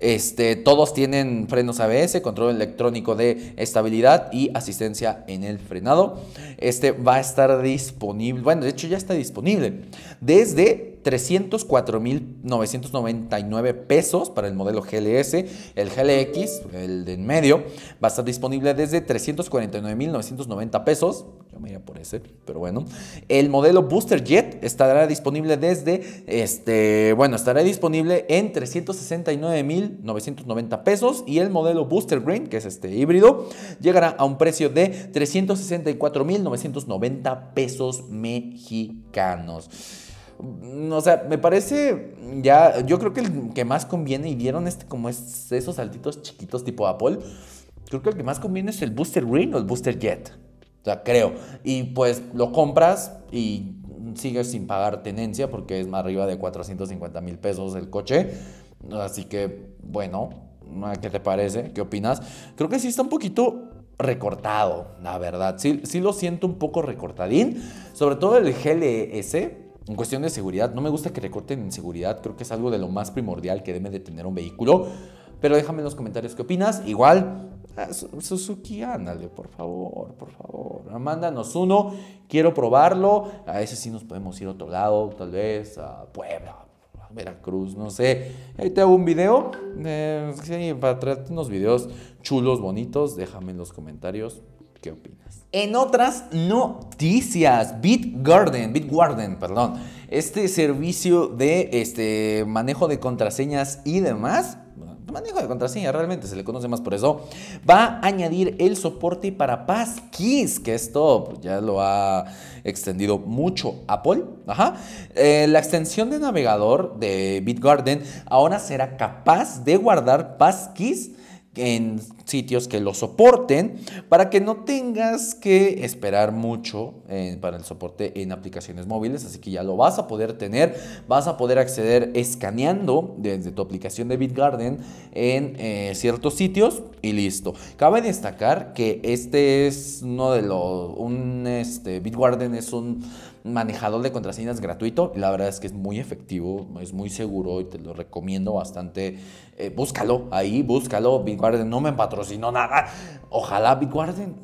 Este, todos tienen frenos ABS, control electrónico de estabilidad y asistencia en el frenado. Este va a estar disponible, bueno, de hecho ya está disponible desde 304.999 pesos para el modelo GLS. El GLX, el de en medio, va a estar disponible desde 349.990 pesos. Yo me iría por ese, pero bueno. El modelo Booster Jet estará disponible desde, este, bueno, estará disponible en 369.990 pesos. Y el modelo Booster Green, que es este híbrido, llegará a un precio de 364.990 pesos mexicanos. O sea, me parece ya, yo creo que el que más conviene, y dieron este como es, esos saltitos chiquitos tipo Apple, creo que el que más conviene es el Booster Green o el Booster Jet. O sea, creo. Y pues lo compras y sigues sin pagar tenencia porque es más arriba de 450 mil pesos el coche. Así que, bueno, ¿qué te parece? ¿Qué opinas? Creo que sí está un poquito recortado, la verdad. Sí, sí lo siento un poco recortadín. Sobre todo el GLS en cuestión de seguridad, no me gusta que recorten en seguridad, creo que es algo de lo más primordial que debe de tener un vehículo. Pero déjame en los comentarios qué opinas. Igual, ah, Suzuki, ándale, por favor, por favor. Mándanos uno, quiero probarlo. A ese sí nos podemos ir a otro lado, tal vez a Puebla, a Veracruz, no sé. Ahí te hago un video. Eh, sí, para traer unos videos chulos, bonitos. Déjame en los comentarios ¿Qué opinas? En otras noticias, Bitgarden, Bitwarden, perdón, este servicio de este, manejo de contraseñas y demás, manejo de contraseñas realmente se le conoce más por eso, va a añadir el soporte para passkeys, que esto pues, ya lo ha extendido mucho Apple. Ajá. Eh, la extensión de navegador de Bitgarden ahora será capaz de guardar passkeys en sitios que lo soporten para que no tengas que esperar mucho eh, para el soporte en aplicaciones móviles, así que ya lo vas a poder tener, vas a poder acceder escaneando desde tu aplicación de Bitgarden en eh, ciertos sitios y listo. Cabe destacar que este es uno de los, un este, Bitgarden es un manejador de contraseñas gratuito. La verdad es que es muy efectivo, es muy seguro y te lo recomiendo bastante. Eh, búscalo ahí, búscalo. Bitwarden no me patrocinó nada. Ojalá Bitwarden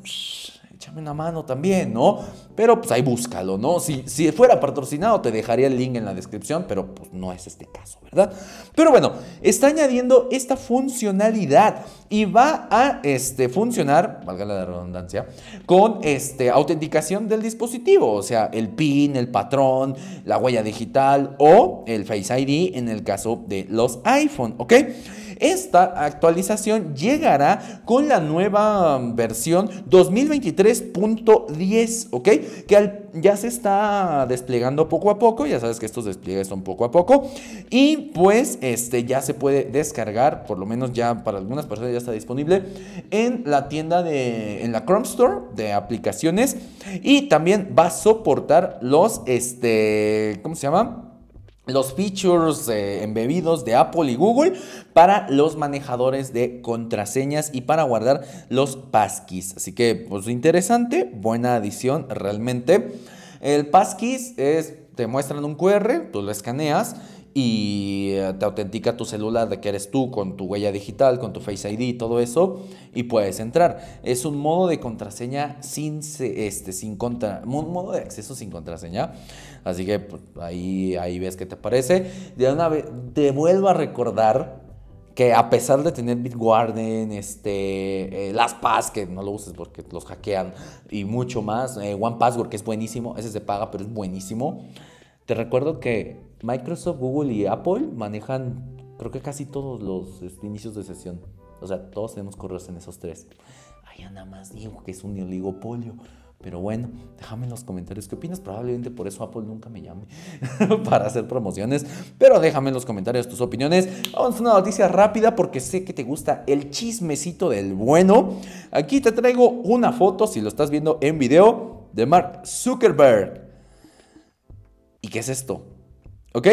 échame una mano también, ¿no? Pero pues ahí búscalo, ¿no? Si, si fuera patrocinado te dejaría el link en la descripción, pero pues no es este caso, ¿verdad? Pero bueno, está añadiendo esta funcionalidad y va a este, funcionar, valga la redundancia, con este, autenticación del dispositivo, o sea, el PIN, el patrón, la huella digital o el Face ID en el caso de los iPhone, ¿ok? Esta actualización llegará con la nueva mm, versión 2023.10, ¿ok? Que ya se está desplegando poco a poco, ya sabes que estos despliegues son poco a poco, y pues este, ya se puede descargar, por lo menos ya para algunas personas ya está disponible, en la tienda de, en la Chrome Store de aplicaciones, y también va a soportar los, este, ¿cómo se llama? los features eh, embebidos de Apple y Google para los manejadores de contraseñas y para guardar los passkeys. Así que, pues interesante, buena adición realmente. El passkeys es, te muestran un QR, tú lo escaneas y eh, te autentica tu celular de que eres tú con tu huella digital, con tu Face ID y todo eso y puedes entrar. Es un modo de contraseña sin este sin contra un modo de acceso sin contraseña Así que pues, ahí, ahí ves qué te parece. De una vez, te vuelvo a recordar que a pesar de tener Bitwarden, este, eh, LastPass, que no lo uses porque los hackean, y mucho más, eh, One que es buenísimo, ese se paga, pero es buenísimo. Te recuerdo que Microsoft, Google y Apple manejan, creo que casi todos los este, inicios de sesión. O sea, todos tenemos correos en esos tres. ya nada más digo que es un oligopolio. Pero bueno, déjame en los comentarios qué opinas. Probablemente por eso Apple nunca me llame para hacer promociones. Pero déjame en los comentarios tus opiniones. Vamos a una noticia rápida porque sé que te gusta el chismecito del bueno. Aquí te traigo una foto, si lo estás viendo en video, de Mark Zuckerberg. ¿Y qué es esto? ¿Ok?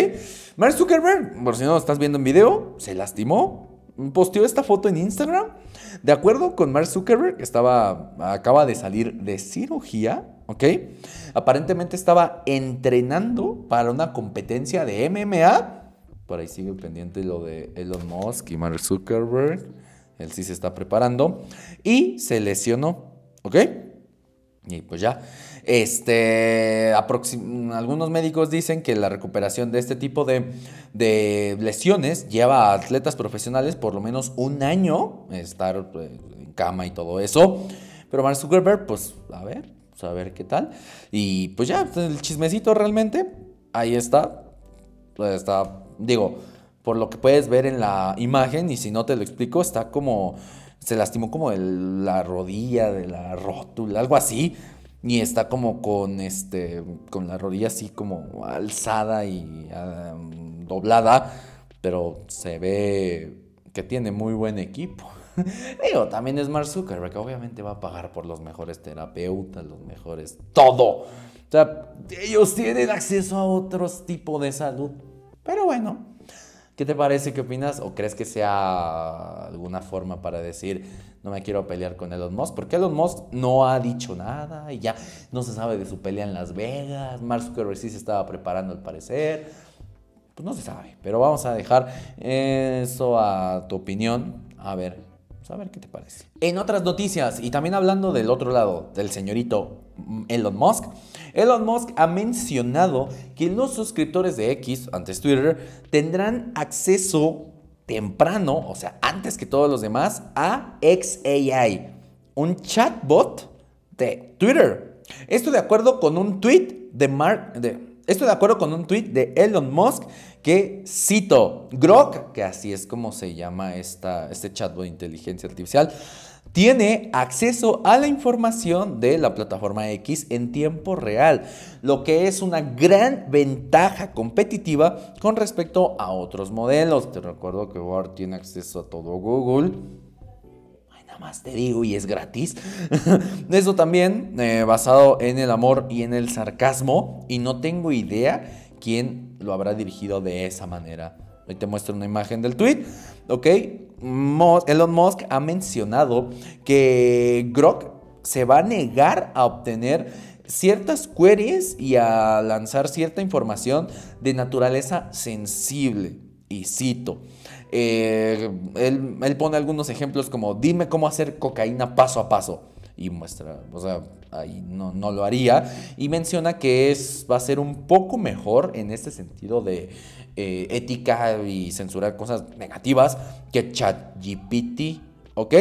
Mark Zuckerberg, por si no lo estás viendo en video, se lastimó. Posteó esta foto en Instagram de acuerdo con Mark Zuckerberg, estaba, acaba de salir de cirugía, ¿ok? Aparentemente estaba entrenando para una competencia de MMA. Por ahí sigue pendiente lo de Elon Musk y Mark Zuckerberg. Él sí se está preparando. Y se lesionó, ¿ok? Y pues ya. Este, algunos médicos dicen que la recuperación de este tipo de, lesiones lleva a atletas profesionales por lo menos un año estar pues, en cama y todo eso. Pero Mark Zuckerberg, pues a ver, pues, a ver qué tal. Y pues ya, pues, el chismecito realmente, ahí está. Está, digo, por lo que puedes ver en la imagen, y si no te lo explico, está como, se lastimó como la rodilla de la rótula, algo así. Ni está como con este con la rodilla así como alzada y doblada pero se ve que tiene muy buen equipo digo también es Mark que obviamente va a pagar por los mejores terapeutas los mejores todo o sea ellos tienen acceso a otros tipos de salud pero bueno ¿Qué te parece? ¿Qué opinas? ¿O crees que sea alguna forma para decir, no me quiero pelear con Elon Musk? Porque Elon Musk no ha dicho nada y ya no se sabe de su pelea en Las Vegas. Mark Zuckerberg sí se estaba preparando al parecer. Pues no se sabe, pero vamos a dejar eso a tu opinión. A ver, pues a ver qué te parece. En otras noticias, y también hablando del otro lado, del señorito Elon Musk, Elon Musk ha mencionado que los suscriptores de X, antes Twitter, tendrán acceso temprano, o sea, antes que todos los demás, a XAI, un chatbot de Twitter. Esto de acuerdo con un tweet de Mark de acuerdo con un tweet de Elon Musk que cito, Grok, que así es como se llama esta, este chatbot de inteligencia artificial, tiene acceso a la información de la plataforma X en tiempo real, lo que es una gran ventaja competitiva con respecto a otros modelos. Te recuerdo que Word tiene acceso a todo Google. nada más te digo y es gratis. Eso también eh, basado en el amor y en el sarcasmo y no tengo idea quién lo habrá dirigido de esa manera. Ahí te muestro una imagen del tweet, ¿ok? Elon Musk ha mencionado que Grok se va a negar a obtener ciertas queries y a lanzar cierta información de naturaleza sensible. Y cito. Eh, él pone algunos ejemplos como dime cómo hacer cocaína paso a paso y muestra, o sea, ahí no, lo haría. Y menciona que es, va a ser un poco mejor en este sentido de eh, ética y censurar cosas negativas que ChatGPT, ¿ok?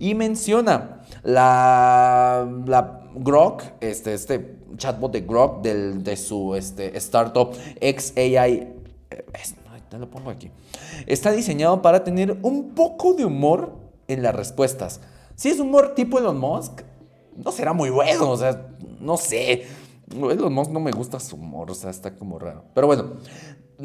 Y menciona la, la Grok, este, este chatbot de Grok de su este, startup XAI. Eh, lo pongo aquí. Está diseñado para tener un poco de humor en las respuestas. Si es humor tipo Elon Musk, no será muy bueno, o sea, no sé. los Moss no me gusta su humor, o sea, está como raro. Pero bueno,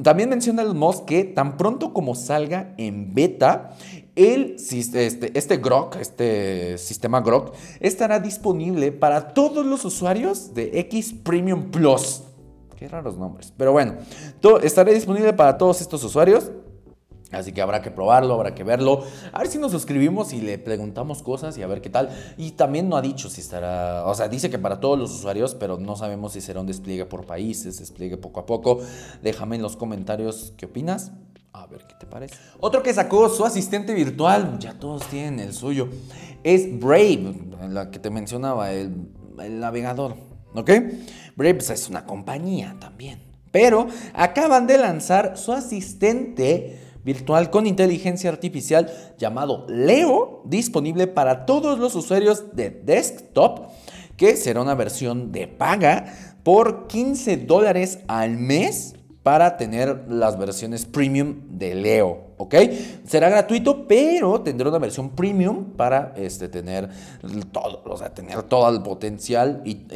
también menciona los Moss que tan pronto como salga en beta, el, este, este Grok, este sistema Grok, estará disponible para todos los usuarios de X Premium Plus. Qué raros nombres. Pero bueno, estará disponible para todos estos usuarios Así que habrá que probarlo, habrá que verlo. A ver si nos suscribimos y le preguntamos cosas y a ver qué tal. Y también no ha dicho si estará, o sea, dice que para todos los usuarios, pero no sabemos si será un despliegue por países, despliegue poco a poco. Déjame en los comentarios qué opinas. A ver qué te parece. Otro que sacó su asistente virtual, ya todos tienen el suyo, es Brave, la que te mencionaba, el, navegador. ¿Ok? Brave pues, es una compañía también. Pero acaban de lanzar su asistente virtual con inteligencia artificial llamado Leo, disponible para todos los usuarios de desktop, que será una versión de paga por 15 dólares al mes para tener las versiones premium de Leo. ¿ok? Será gratuito, pero tendrá una versión premium para este, tener todo, o sea, tener todo el potencial y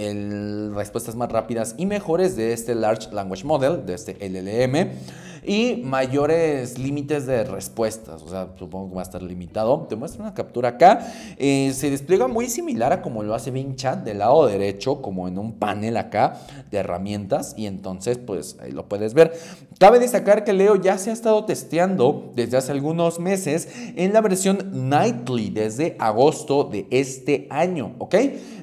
respuestas más rápidas y mejores de este Large Language Model, de este LLM y mayores límites de respuestas. O sea, supongo que va a estar limitado. Te muestro una captura acá. Eh, se despliega muy similar a como lo hace Chat del lado derecho, como en un panel acá de herramientas. Y entonces, pues ahí lo puedes ver. Cabe destacar que Leo ya se ha estado testeando desde hace algunos meses en la versión Nightly desde agosto de este año, ¿ok?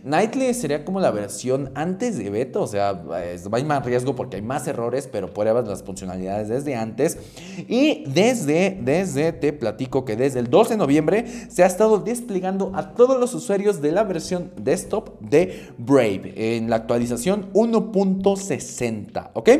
Nightly sería como la versión antes de beta, o sea, va hay más riesgo porque hay más errores, pero pruebas las funcionalidades desde antes. Y desde, desde, te platico que desde el 12 de noviembre se ha estado desplegando a todos los usuarios de la versión desktop de Brave en la actualización 1.60, ¿ok?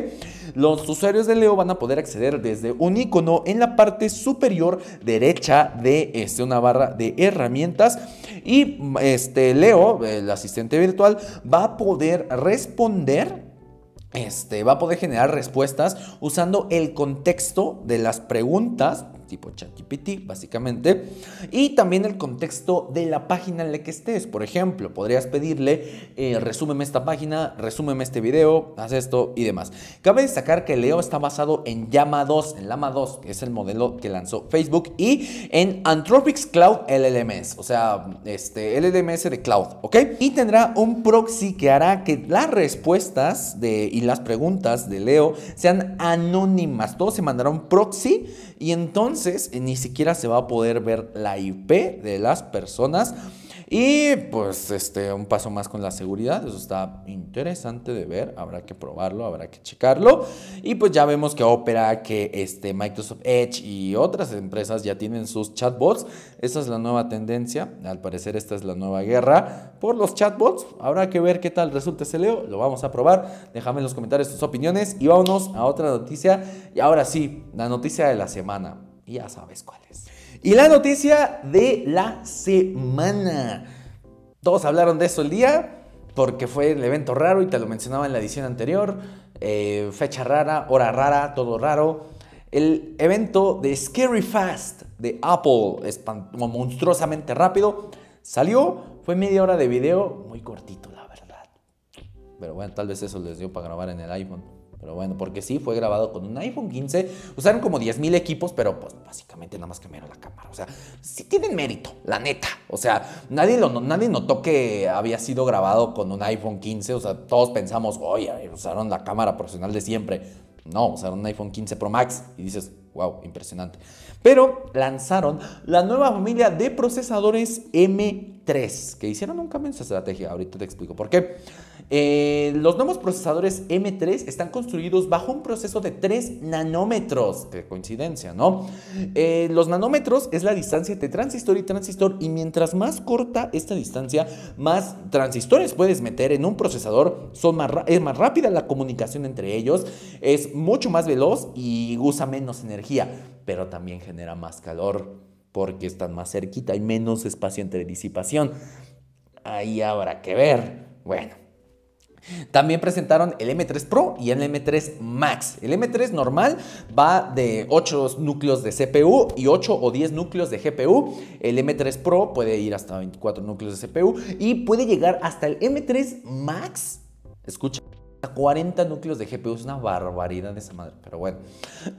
Los usuarios de Leo van a poder acceder desde un icono en la parte superior derecha de este, una barra de herramientas y este Leo, el asistente virtual, va a poder responder este, va a poder generar respuestas usando el contexto de las preguntas tipo ChatGPT, básicamente. Y también el contexto de la página en la que estés. Por ejemplo, podrías pedirle, eh, resúmeme esta página, resúmeme este video, haz esto y demás. Cabe destacar que Leo está basado en Llama 2, en Llama 2, que es el modelo que lanzó Facebook, y en Anthropics Cloud LLMS, o sea, este LLMS de cloud, ¿ok? Y tendrá un proxy que hará que las respuestas de, y las preguntas de Leo sean anónimas. Todo se mandará un proxy y entonces eh, ni siquiera se va a poder ver la IP de las personas y pues este, un paso más con la seguridad, eso está interesante de ver, habrá que probarlo, habrá que checarlo. Y pues ya vemos que Opera, que este, Microsoft Edge y otras empresas ya tienen sus chatbots. Esa es la nueva tendencia, al parecer esta es la nueva guerra por los chatbots. Habrá que ver qué tal resulta ese Leo, lo vamos a probar. Déjame en los comentarios tus opiniones y vámonos a otra noticia. Y ahora sí, la noticia de la semana. Y ya sabes cuál es. Y la noticia de la semana. Todos hablaron de eso el día porque fue el evento raro y te lo mencionaba en la edición anterior. Eh, fecha rara, hora rara, todo raro. El evento de Scary Fast de Apple, monstruosamente rápido, salió. Fue media hora de video, muy cortito, la verdad. Pero bueno, tal vez eso les dio para grabar en el iPhone. Pero bueno, porque sí, fue grabado con un iPhone 15. Usaron como 10.000 equipos, pero pues básicamente nada más cambiaron la cámara. O sea, sí tienen mérito, la neta. O sea, nadie, lo, nadie notó que había sido grabado con un iPhone 15. O sea, todos pensamos, oye, usaron la cámara profesional de siempre. No, usaron un iPhone 15 Pro Max. Y dices, wow, impresionante. Pero lanzaron la nueva familia de procesadores M3, que hicieron un cambio en su estrategia. Ahorita te explico por qué. Eh, los nuevos procesadores M3 están construidos bajo un proceso de 3 nanómetros. Qué coincidencia, ¿no? Eh, los nanómetros es la distancia entre transistor y transistor y mientras más corta esta distancia, más transistores puedes meter en un procesador. Son más es más rápida la comunicación entre ellos, es mucho más veloz y usa menos energía, pero también genera más calor porque están más cerquita, y menos espacio entre disipación. Ahí habrá que ver. Bueno, también presentaron el M3 Pro y el M3 Max. El M3 normal va de 8 núcleos de CPU y 8 o 10 núcleos de GPU. El M3 Pro puede ir hasta 24 núcleos de CPU y puede llegar hasta el M3 Max. Escucha. 40 núcleos de GPU, es una barbaridad de esa madre, pero bueno.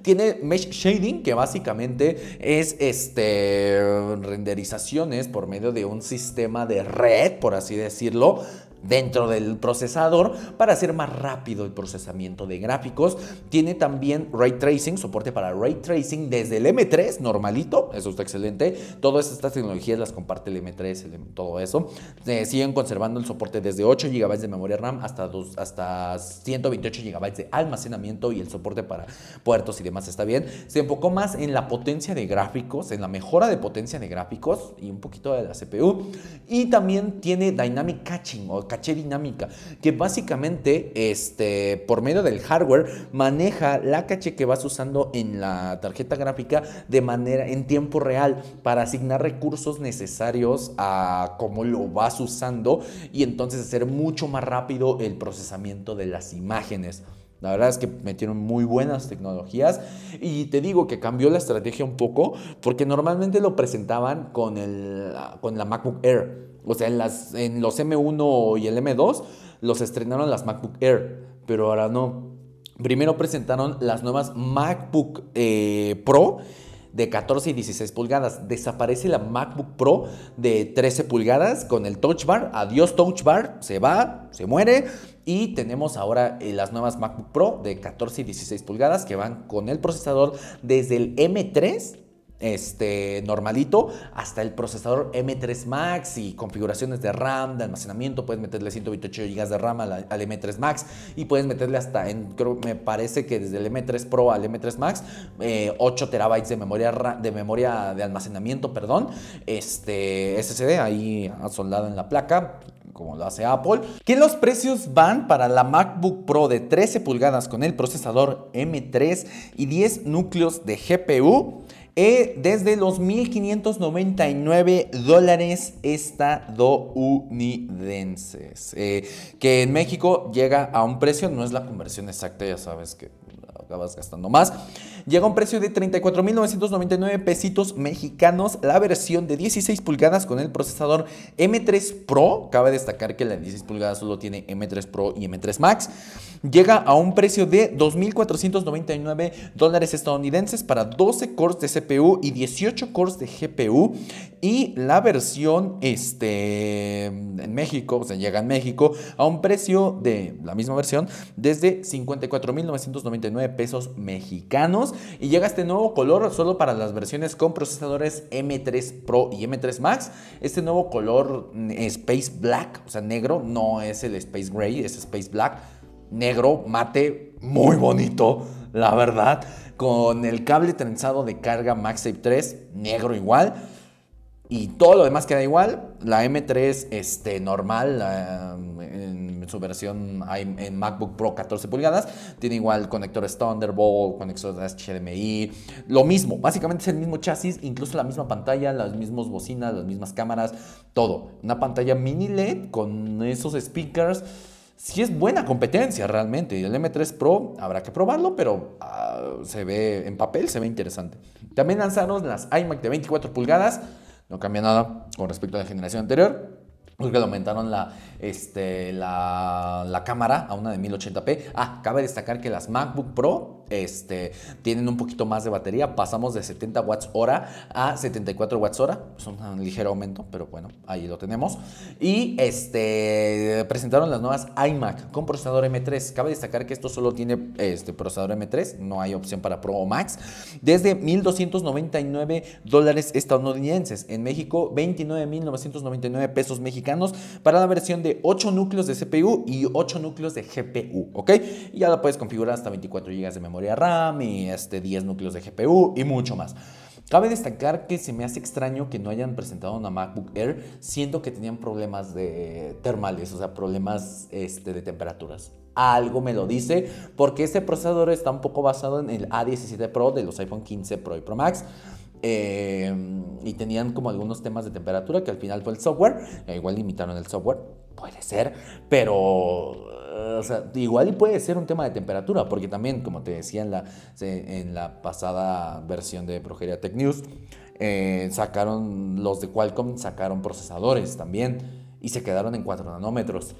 Tiene mesh shading, que básicamente es este renderizaciones por medio de un sistema de red, por así decirlo, dentro del procesador para hacer más rápido el procesamiento de gráficos. Tiene también ray tracing, soporte para ray tracing desde el M3 normalito, eso está excelente. Todas estas tecnologías las comparte el M3, todo eso. Eh, siguen conservando el soporte desde 8 GB de memoria RAM hasta, dos, hasta 128 GB de almacenamiento y el soporte para puertos y demás está bien. Se enfocó más en la potencia de gráficos, en la mejora de potencia de gráficos y un poquito de la CPU. Y también tiene dynamic Caching o catching caché dinámica, que básicamente este, por medio del hardware maneja la caché que vas usando en la tarjeta gráfica de manera en tiempo real para asignar recursos necesarios a cómo lo vas usando y entonces hacer mucho más rápido el procesamiento de las imágenes. La verdad es que metieron muy buenas tecnologías y te digo que cambió la estrategia un poco porque normalmente lo presentaban con, el, con la MacBook Air. O sea, en, los M1 y el M2 los estrenaron las MacBook Air, pero ahora no. Primero presentaron las nuevas MacBook eh, Pro de 14 y 16 pulgadas. Desaparece la MacBook Pro de 13 pulgadas con el Touch Bar. Adiós Touch Bar, se va, se muere. Y tenemos ahora eh, las nuevas MacBook Pro de 14 y 16 pulgadas que van con el procesador desde el M3 este, normalito hasta el procesador M3 Max y configuraciones de RAM, de almacenamiento. Puedes meterle 128 GB de RAM al, M3 Max y puedes meterle hasta, en, creo, me parece que desde el M3 Pro al M3 Max, 8 eh, terabytes de memoria, de memoria de almacenamiento, perdón, este, SSD ahí soldado en la placa como lo hace Apple, que los precios van para la MacBook Pro de 13 pulgadas con el procesador M3 y 10 núcleos de GPU eh, desde los 1.599 dólares estadounidenses, eh, que en México llega a un precio, no es la conversión exacta, ya sabes que acabas gastando más, llega a un precio de 34.999 pesitos mexicanos la versión de 16 pulgadas con el procesador M3 Pro. Cabe destacar que la 16 pulgadas solo tiene M3 Pro y M3 Max. Llega a un precio de 2.499 dólares estadounidenses para 12 cores de CPU y 18 cores de GPU. Y la versión este, en México, o sea, llega en México a un precio de la misma versión desde 54.999 pesos mexicanos y llega este nuevo color solo para las versiones con procesadores M3 Pro y M3 Max. Este nuevo color mm, Space Black, o sea, negro, no es el Space Gray, es Space Black, negro, mate, muy bonito, la verdad, con el cable trenzado de carga MagSafe 3, negro igual y todo lo demás queda igual. La M3 este, normal, en su versión en MacBook Pro 14 pulgadas, tiene igual conectores Thunderbolt, conectores HDMI, lo mismo. Básicamente es el mismo chasis, incluso la misma pantalla, las mismas bocinas, las mismas cámaras, todo. Una pantalla mini LED con esos speakers. Si es buena competencia realmente. Y El M3 Pro habrá que probarlo, pero ah, se ve en papel, se ve interesante. También lanzaron las iMac de 24 pulgadas no cambia nada con respecto a la generación anterior. porque que aumentaron la, este, la, cámara a una de 1080p. Ah, cabe destacar que las MacBook Pro este, tienen un poquito más de batería. Pasamos de 70 watts hora a 74 watts hora. Es un ligero aumento, pero bueno, ahí lo tenemos. Y este, presentaron las nuevas iMac con procesador M3. Cabe destacar que esto solo tiene procesador M3. No hay opción para Pro o Max. Desde 1,299 dólares estadounidenses. En México, 29,999 pesos mexicanos para la versión de 8 núcleos de CPU y 8 núcleos de GPU, ¿ok? Y ya la puedes configurar hasta 24 GB de memoria RAM y este, 10 núcleos de GPU y mucho más. Cabe destacar que se me hace extraño que no hayan presentado una MacBook Air, siendo que tenían problemas de termales, o sea, problemas este, de temperaturas. Algo me lo dice, porque este procesador está un poco basado en el A17 Pro de los iPhone 15 Pro y Pro Max. Em, y tenían como algunos temas de temperatura que al final fue el software. E igual limitaron el software, puede ser, pero igual y puede ser un tema de temperatura, porque también, como te decía en la, pasada versión de Progeria Tech News, eh, sacaron los de Qualcomm, sacaron procesadores también y se quedaron en 4 nanómetros.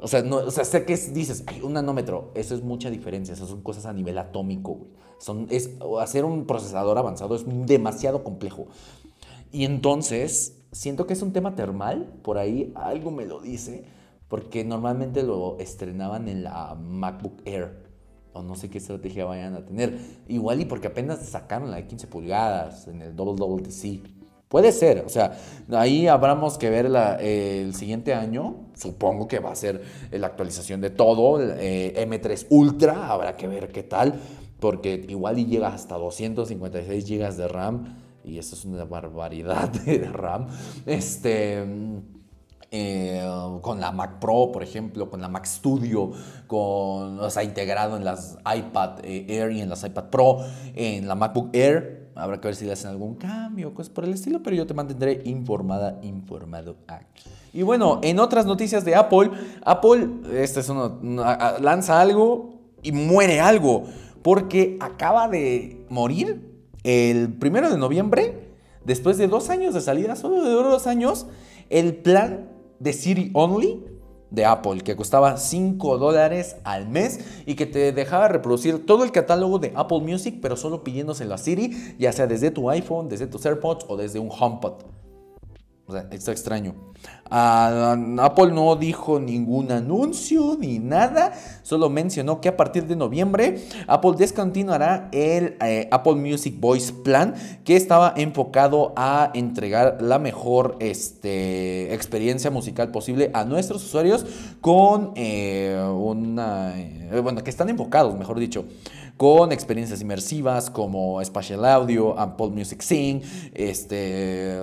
O sea, no, o sea, sé que dices, un nanómetro, eso es mucha diferencia, eso son cosas a nivel atómico, son, es, hacer un procesador avanzado es demasiado complejo. Y entonces, siento que es un tema termal, por ahí algo me lo dice, porque normalmente lo estrenaban en la MacBook Air. O no sé qué estrategia vayan a tener. Igual y porque apenas sacaron la de 15 pulgadas en el WWDC. Puede ser, o sea, ahí habramos que ver eh, el siguiente año. Supongo que va a ser la actualización de todo. El, eh, M3 Ultra, habrá que ver qué tal porque igual y hasta 256 GB de RAM, y eso es una barbaridad de RAM, este... Eh, con la Mac Pro, por ejemplo, con la Mac Studio, con, o sea, integrado en las iPad eh, Air y en las iPad Pro, en la MacBook Air. Habrá que ver si le hacen algún cambio, cosas por el estilo, pero yo te mantendré informada, informado aquí. Y bueno, en otras noticias de Apple, Apple, este es lanza algo y muere algo porque acaba de morir el primero de noviembre, después de dos años de salida, solo de dos años, el plan de Siri Only de Apple, que costaba 5 dólares al mes y que te dejaba reproducir todo el catálogo de Apple Music, pero solo pidiéndoselo a Siri, ya sea desde tu iPhone, desde tus AirPods o desde un HomePod. O sea, está extraño. Ah, Apple no dijo ningún anuncio ni nada, solo mencionó que a partir de noviembre Apple descontinuará el eh, Apple Music Voice Plan que estaba enfocado a entregar la mejor este, experiencia musical posible a nuestros usuarios con eh, una... Eh, bueno, que están enfocados, mejor dicho, con experiencias inmersivas como Spatial Audio, Apple Music Sync, este,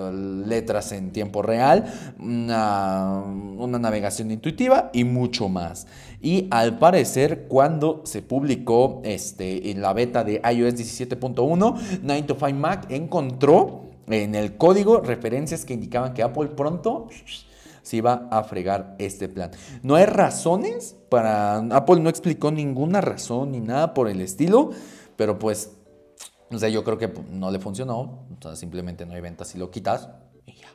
letras en tiempo real, una, navegación intuitiva y mucho más. Y al parecer, cuando se publicó este, en la beta de iOS 17.1, 9 to 5 Mac encontró en el código referencias que indicaban que Apple pronto se iba a fregar este plan. No hay razones para... Apple no explicó ninguna razón ni nada por el estilo, pero pues, o sea, yo creo que no le funcionó, o sea, simplemente no hay ventas si lo quitas y ya.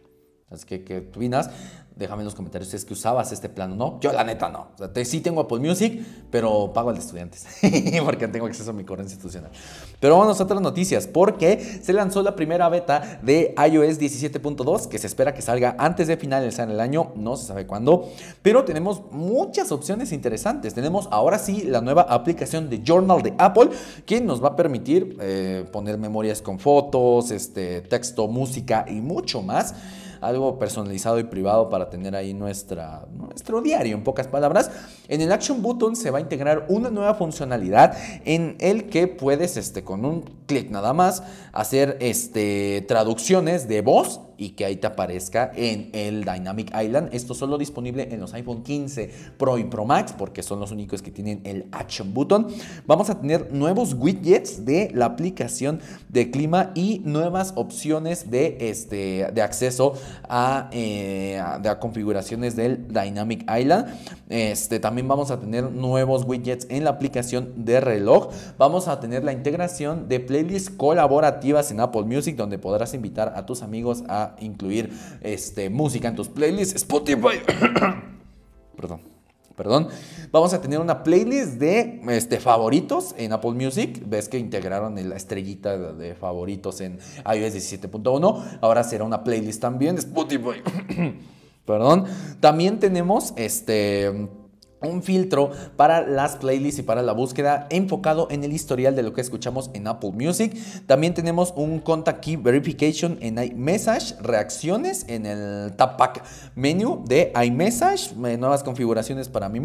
Así que, ¿qué opinas? déjame en los comentarios si es que usabas este plan no. Yo la neta no. O sea, sí tengo Apple Music, pero pago al de estudiantes porque tengo acceso a mi correo institucional. Pero vamos a otras noticias porque se lanzó la primera beta de iOS 17.2 que se espera que salga antes de finalizar el año, no se sabe cuándo, pero tenemos muchas opciones interesantes. Tenemos ahora sí la nueva aplicación de Journal de Apple que nos va a permitir eh, poner memorias con fotos, este, texto, música y mucho más algo personalizado y privado para tener ahí nuestra, nuestro diario, en pocas palabras. En el Action Button se va a integrar una nueva funcionalidad en el que puedes, este, con un clic nada más, hacer este, traducciones de voz y que ahí te aparezca en el Dynamic Island. Esto solo disponible en los iPhone 15 Pro y Pro Max porque son los únicos que tienen el Action Button. Vamos a tener nuevos widgets de la aplicación de clima y nuevas opciones de, este, de acceso eh, a, configuraciones del Dynamic Island. Este, también vamos a tener nuevos widgets en la aplicación de reloj. Vamos a tener la integración de playlists colaborativas en Apple Music donde podrás invitar a tus amigos a incluir este, música en tus playlists. Spotify. Perdón. Perdón, vamos a tener una playlist de este, favoritos en Apple Music. Ves que integraron la estrellita de favoritos en iOS 17.1. Ahora será una playlist también de Spotify. Perdón. También tenemos este un filtro para las playlists y para la búsqueda enfocado en el historial de lo que escuchamos en Apple Music. También tenemos un Contact Key Verification en iMessage, reacciones en el Tab Pack Menu de iMessage, eh, nuevas configuraciones para mi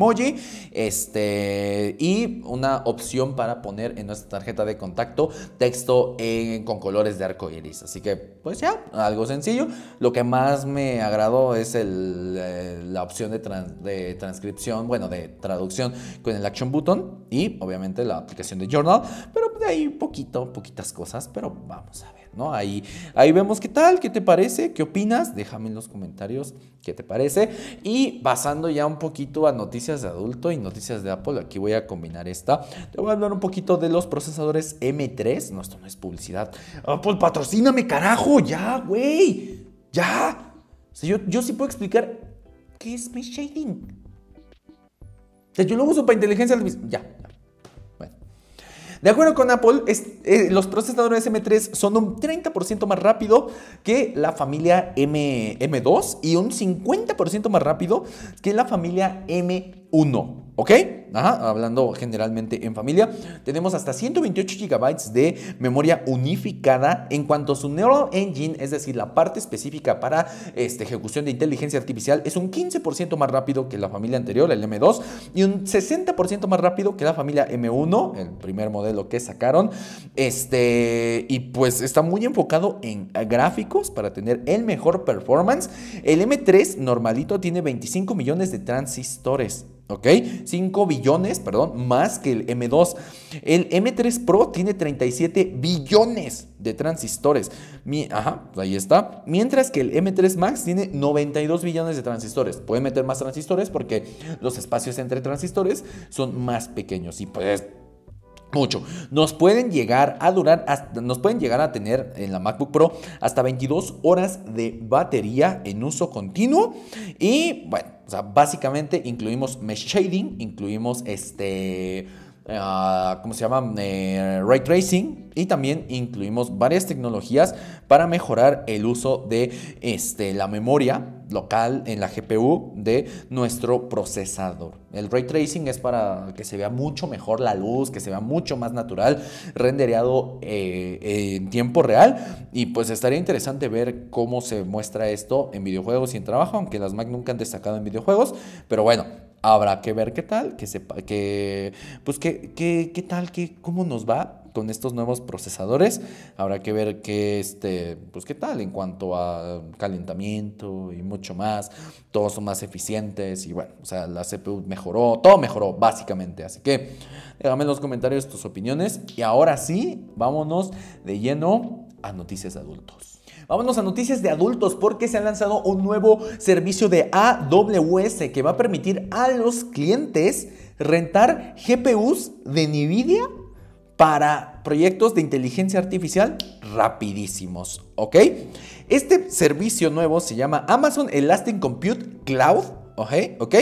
este, y una opción para poner en nuestra tarjeta de contacto texto con colores de arco iris. Así que, pues ya, algo sencillo. Lo que más me agradó es el, eh, la opción de, de transcripción, bueno, de traducción con el Action Button y obviamente la aplicación de Journal, pero de ahí poquito, poquitas cosas, pero vamos a ver, ¿no? Ahí, ahí vemos qué tal, qué te parece, qué opinas, déjame en los comentarios qué te parece y basando ya un poquito a noticias de adulto y noticias de Apple, aquí voy a combinar esta, te voy a hablar un poquito de los procesadores M3, no, esto no es publicidad, Apple patrocíname carajo, ya, güey, ya. si yo, yo sí puedo explicar qué es mi shading. De luego superinteligencia inteligencia Ya, Bueno. De acuerdo con Apple, eh, los procesadores M3 son un 30% más rápido que la familia M2 y un 50% más rápido que la familia M1. ¿Ok? hablando generalmente en familia. Tenemos hasta 128 GB de memoria unificada. En cuanto a su Neural Engine, es decir, la parte específica para este, ejecución de inteligencia artificial, es un 15% más rápido que la familia anterior, el M2, y un 60% más rápido que la familia M1, el primer modelo que sacaron. Este, y pues está muy enfocado en gráficos para tener el mejor performance. El M3 normalito tiene 25 millones de transistores. ¿ok? 5 billones, perdón, más que el M2. El M3 Pro tiene 37 billones de transistores. Mi, ajá, pues ahí está. Mientras que el M3 Max tiene 92 billones de transistores. Puede meter más transistores porque los espacios entre transistores son más pequeños y pues mucho. Nos pueden llegar a durar, nos pueden llegar a tener en la MacBook Pro hasta 22 horas de batería en uso continuo. Y bueno, o sea, básicamente incluimos mesh shading, incluimos este Ah, ¿cómo se llama? Eh, ray tracing y también incluimos varias tecnologías para mejorar el uso de este, la memoria local en la GPU de nuestro procesador. El ray tracing es para que se vea mucho mejor la luz, que se vea mucho más natural, rendereado eh, en tiempo real y pues estaría interesante ver cómo se muestra esto en videojuegos y en trabajo, aunque las Mac nunca han destacado en videojuegos, pero bueno, Habrá que ver qué tal, que sepa, que, pues qué, qué, tal, que, cómo nos va con estos nuevos procesadores. Habrá que ver qué, este, pues qué tal en cuanto a calentamiento y mucho más. Todos son más eficientes y bueno, o sea, la CPU mejoró, todo mejoró básicamente. Así que déjame en los comentarios tus opiniones y ahora sí, vámonos de lleno a noticias adultos. Vámonos a noticias de adultos porque se ha lanzado un nuevo servicio de AWS que va a permitir a los clientes rentar GPUs de NVIDIA para proyectos de inteligencia artificial rapidísimos, ¿ok? Este servicio nuevo se llama Amazon Elastic Compute Cloud, ¿ok?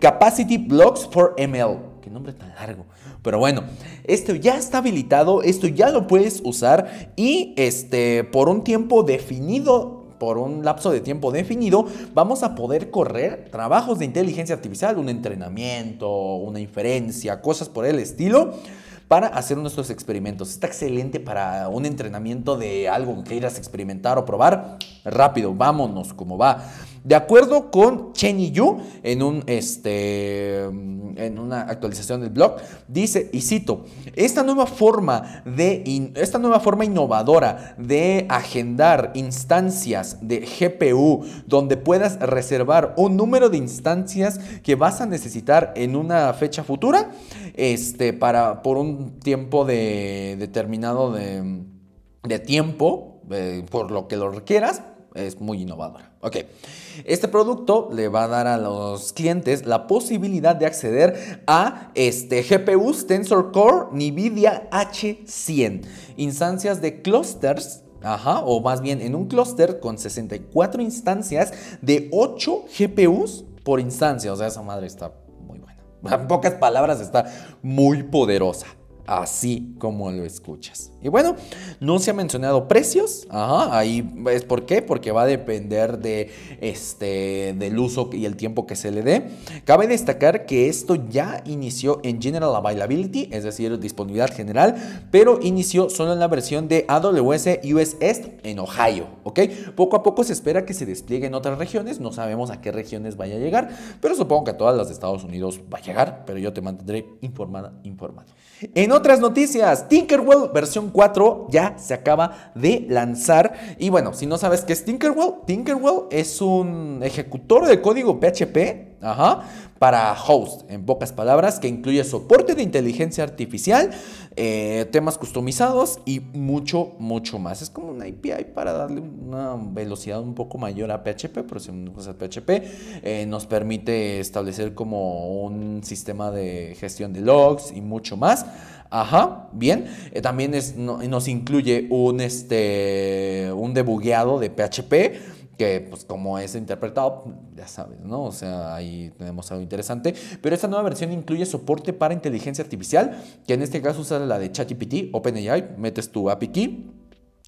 Capacity Blocks for ML. Qué nombre tan largo. Pero bueno, esto ya está habilitado, esto ya lo puedes usar y este, por un tiempo definido por un lapso de tiempo definido, vamos a poder correr trabajos de inteligencia artificial, un entrenamiento, una inferencia, cosas por el estilo para hacer nuestros experimentos. Está excelente para un entrenamiento de algo que quieras experimentar o probar. Rápido, vámonos, como va. De acuerdo con Chen Yu, en, un, este, en una actualización del blog, dice, y cito, esta nueva forma, de esta nueva forma innovadora de agendar instancias de GPU, donde puedas reservar un número de instancias que vas a necesitar en una fecha futura, este, para, por un tiempo de, determinado de, tiempo, eh, por lo que lo requieras, es muy innovadora. Ok, este producto le va a dar a los clientes la posibilidad de acceder a este, GPUs Tensor Core NVIDIA H100, instancias de clusters Ajá, o más bien en un clúster con 64 instancias de 8 GPUs por instancia. O sea, esa madre está muy buena. En pocas palabras, está muy poderosa así como lo escuchas. Y bueno, no se ha mencionado precios. ahí es por qué, porque va a depender de este del uso y el tiempo que se le dé. Cabe destacar que esto ya inició en General Availability, es decir, disponibilidad general, pero inició solo en la versión de AWS US East en Ohio, ¿ok? Poco a poco se espera que se despliegue en otras regiones, no sabemos a qué regiones vaya a llegar, pero supongo que a todas las de Estados Unidos va a llegar, pero yo te mantendré informada, informado. En otras noticias, Tinkerwell versión 4 ya se acaba de lanzar. Y bueno, si no sabes qué es Tinkerwell, Tinkerwell es un ejecutor de código PHP, ajá, para host, en pocas palabras, que incluye soporte de inteligencia artificial, eh, temas customizados y mucho, mucho más. Es como una API para darle una velocidad un poco mayor a PHP, pero si no usas PHP, eh, nos permite establecer como un sistema de gestión de logs y mucho más. Ajá, bien. Eh, también nos incluye un, este, un debugueado de PHP que pues como es interpretado, ya sabes, ¿no? O sea, ahí tenemos algo interesante. Pero esta nueva versión incluye soporte para inteligencia artificial, que en este caso usa la de ChatGPT, OpenAI, metes tu API key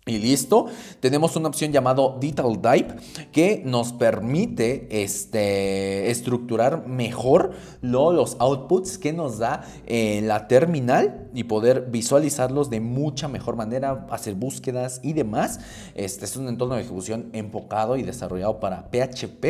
y listo, tenemos una opción llamado Detail Dive que nos permite este, estructurar mejor los outputs que nos da eh, la terminal y poder visualizarlos de mucha mejor manera, hacer búsquedas y demás. Este es un entorno de ejecución enfocado y desarrollado para PHP.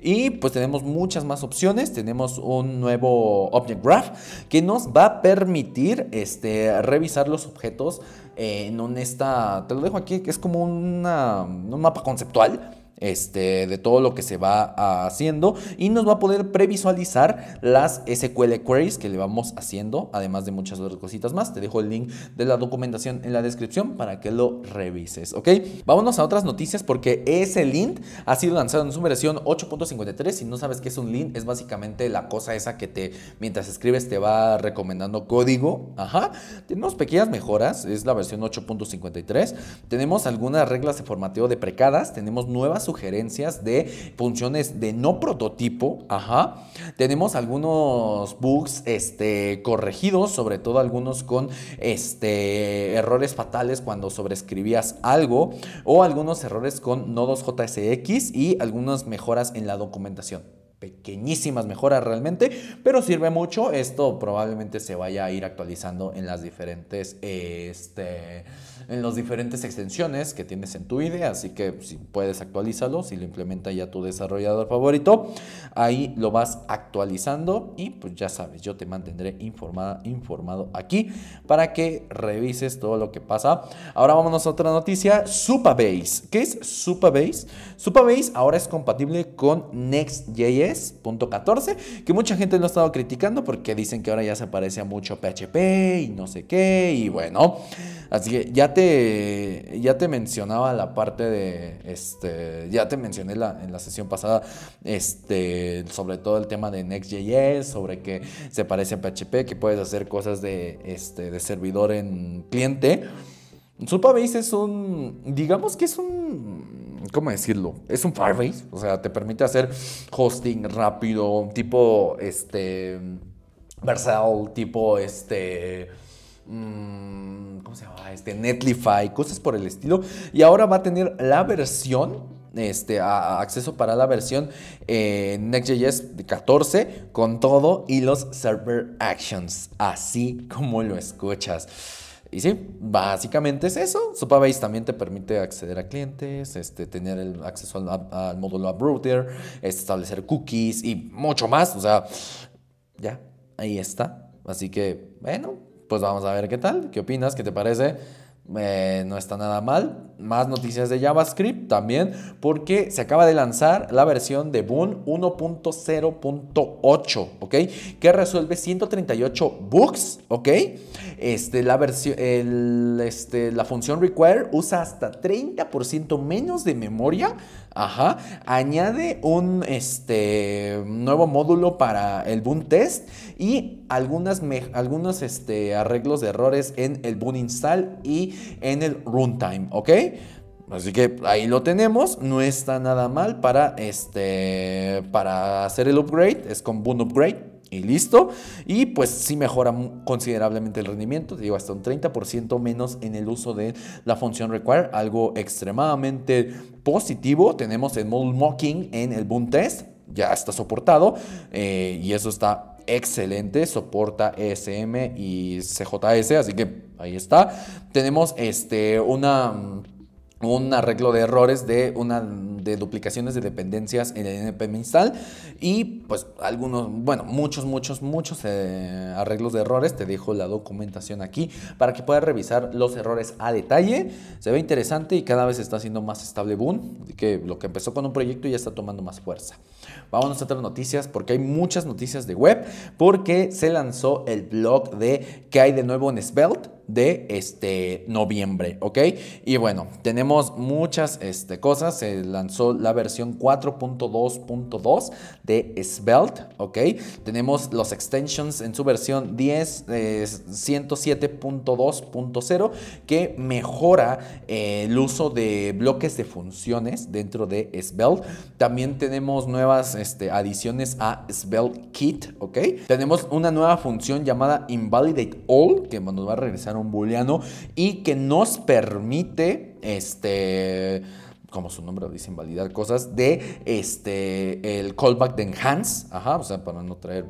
Y pues tenemos muchas más opciones. Tenemos un nuevo Object Graph que nos va a permitir este, revisar los objetos eh, en un esta, te lo dejo aquí, que es como una, un mapa conceptual este, de todo lo que se va ah, haciendo y nos va a poder previsualizar las SQL queries que le vamos haciendo, además de muchas otras cositas más. Te dejo el link de la documentación en la descripción para que lo revises, ¿ok? Vámonos a otras noticias porque ese link ha sido lanzado en su versión 8.53. Si no sabes qué es un link, es básicamente la cosa esa que te, mientras escribes, te va recomendando código. Ajá. Tenemos pequeñas mejoras, es la versión 8.53. Tenemos algunas reglas de formateo precadas, tenemos nuevas sugerencias de funciones de no prototipo. Ajá. Tenemos algunos bugs este, corregidos, sobre todo algunos con este, errores fatales cuando sobreescribías algo o algunos errores con nodos JSX y algunas mejoras en la documentación pequeñísimas mejoras realmente, pero sirve mucho. Esto probablemente se vaya a ir actualizando en las diferentes, este, en los diferentes extensiones que tienes en tu IDE, así que si puedes actualizarlo si lo implementa ya tu desarrollador favorito, ahí lo vas actualizando y pues ya sabes, yo te mantendré informada, informado aquí para que revises todo lo que pasa. Ahora vámonos a otra noticia, Supabase. ¿Qué es Supabase? Supabase ahora es compatible con Next.js .14, que mucha gente lo ha estado criticando porque dicen que ahora ya se parece a mucho PHP y no sé qué, y bueno. Así que ya te, ya te mencionaba la parte de, este, ya te mencioné la, en la sesión pasada, este, sobre todo el tema de Next.js, sobre que se parece a PHP, que puedes hacer cosas de, este, de servidor en cliente. Supabase es un, digamos que es un ¿cómo decirlo? Es un Firebase, o sea, te permite hacer hosting rápido, tipo, este, Versal, tipo, este... Mm, ¿Cómo se llama? Este, Netlify, cosas por el estilo. Y ahora va a tener la versión este, acceso para la versión eh, Next.js 14 con todo y los server actions, así como lo escuchas. Y sí, básicamente es eso. Supabase también te permite acceder a clientes, este, tener el acceso al, módulo app este, establecer cookies y mucho más. O sea, ya, ahí está. Así que, bueno, pues vamos a ver qué tal, qué opinas, qué te parece. Eh, no está nada mal. Más noticias de JavaScript también, porque se acaba de lanzar la versión de Boon 1.0.8, ¿ok? Que resuelve 138 bugs, ¿ok? Este, la, este, la función require usa hasta 30% menos de memoria. Ajá. Añade un este, nuevo módulo para el boon test y algunas algunos este, arreglos de errores en el boon install y en el runtime, ¿ok? Así que ahí lo tenemos, no está nada mal para, este, para hacer el upgrade, es con Boon Upgrade, y listo. Y pues sí mejora considerablemente el rendimiento, te digo hasta un 30% menos en el uso de la función require, algo extremadamente positivo. Tenemos el mode mocking en el boom test, ya está soportado eh, y eso está excelente, soporta ESM y CJS, así que ahí está. Tenemos este una mm, un arreglo de errores de una de duplicaciones de dependencias en el npm install y pues algunos bueno muchos muchos muchos eh, arreglos de errores te dejo la documentación aquí para que puedas revisar los errores a detalle se ve interesante y cada vez está siendo más estable Boom. que lo que empezó con un proyecto ya está tomando más fuerza vámonos a otras noticias porque hay muchas noticias de web porque se lanzó el blog de qué hay de nuevo en Svelte de este noviembre, ¿ok? Y bueno, tenemos muchas este, cosas. Se lanzó la versión 4.2.2 de Svelte, ¿ok? Tenemos los extensions en su versión 10, 107.2.0 eh, que mejora eh, el uso de bloques de funciones dentro de Svelte. También tenemos nuevas este, adiciones a Svelte Kit, ¿ok? Tenemos una nueva función llamada Invalidate All que nos va a regresar un booleano y que nos permite, este, como su nombre dice, invalidar cosas de este, el callback de enhance, ajá, o sea, para no traer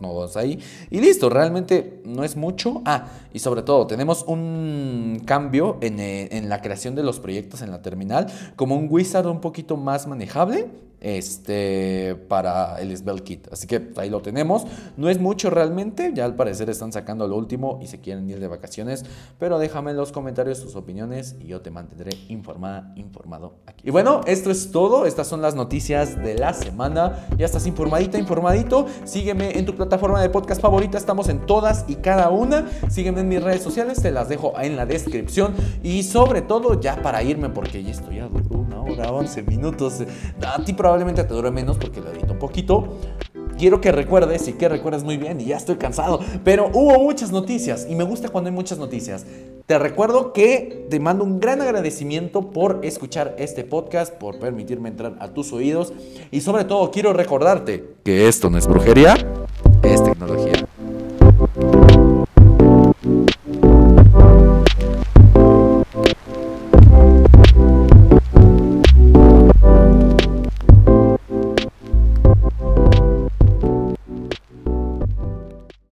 nodos ahí. Y listo, realmente no es mucho. Ah, y sobre todo, tenemos un cambio en, eh, en, la creación de los proyectos en la terminal, como un wizard un poquito más manejable este, para el Spell Kit. Así que ahí lo tenemos. No es mucho realmente, ya al parecer están sacando lo último y se quieren ir de vacaciones, pero déjame en los comentarios tus opiniones y yo te mantendré informada, informado aquí. Y bueno, esto es todo, estas son las noticias de la semana. Ya estás informadita, informadito. Sígueme en tu plataforma de podcast favorita, estamos en todas y cada una. Sígueme en mis redes sociales, te las dejo en la descripción y sobre todo ya para irme porque ya estoy a una hora 11 minutos. A ti probablemente te dure menos porque lo edito un poquito. Quiero que recuerdes y que recuerdes muy bien y ya estoy cansado, pero hubo muchas noticias y me gusta cuando hay muchas noticias. Te recuerdo que te mando un gran agradecimiento por escuchar este podcast, por permitirme entrar a tus oídos y sobre todo quiero recordarte que esto no es brujería, es tecnología.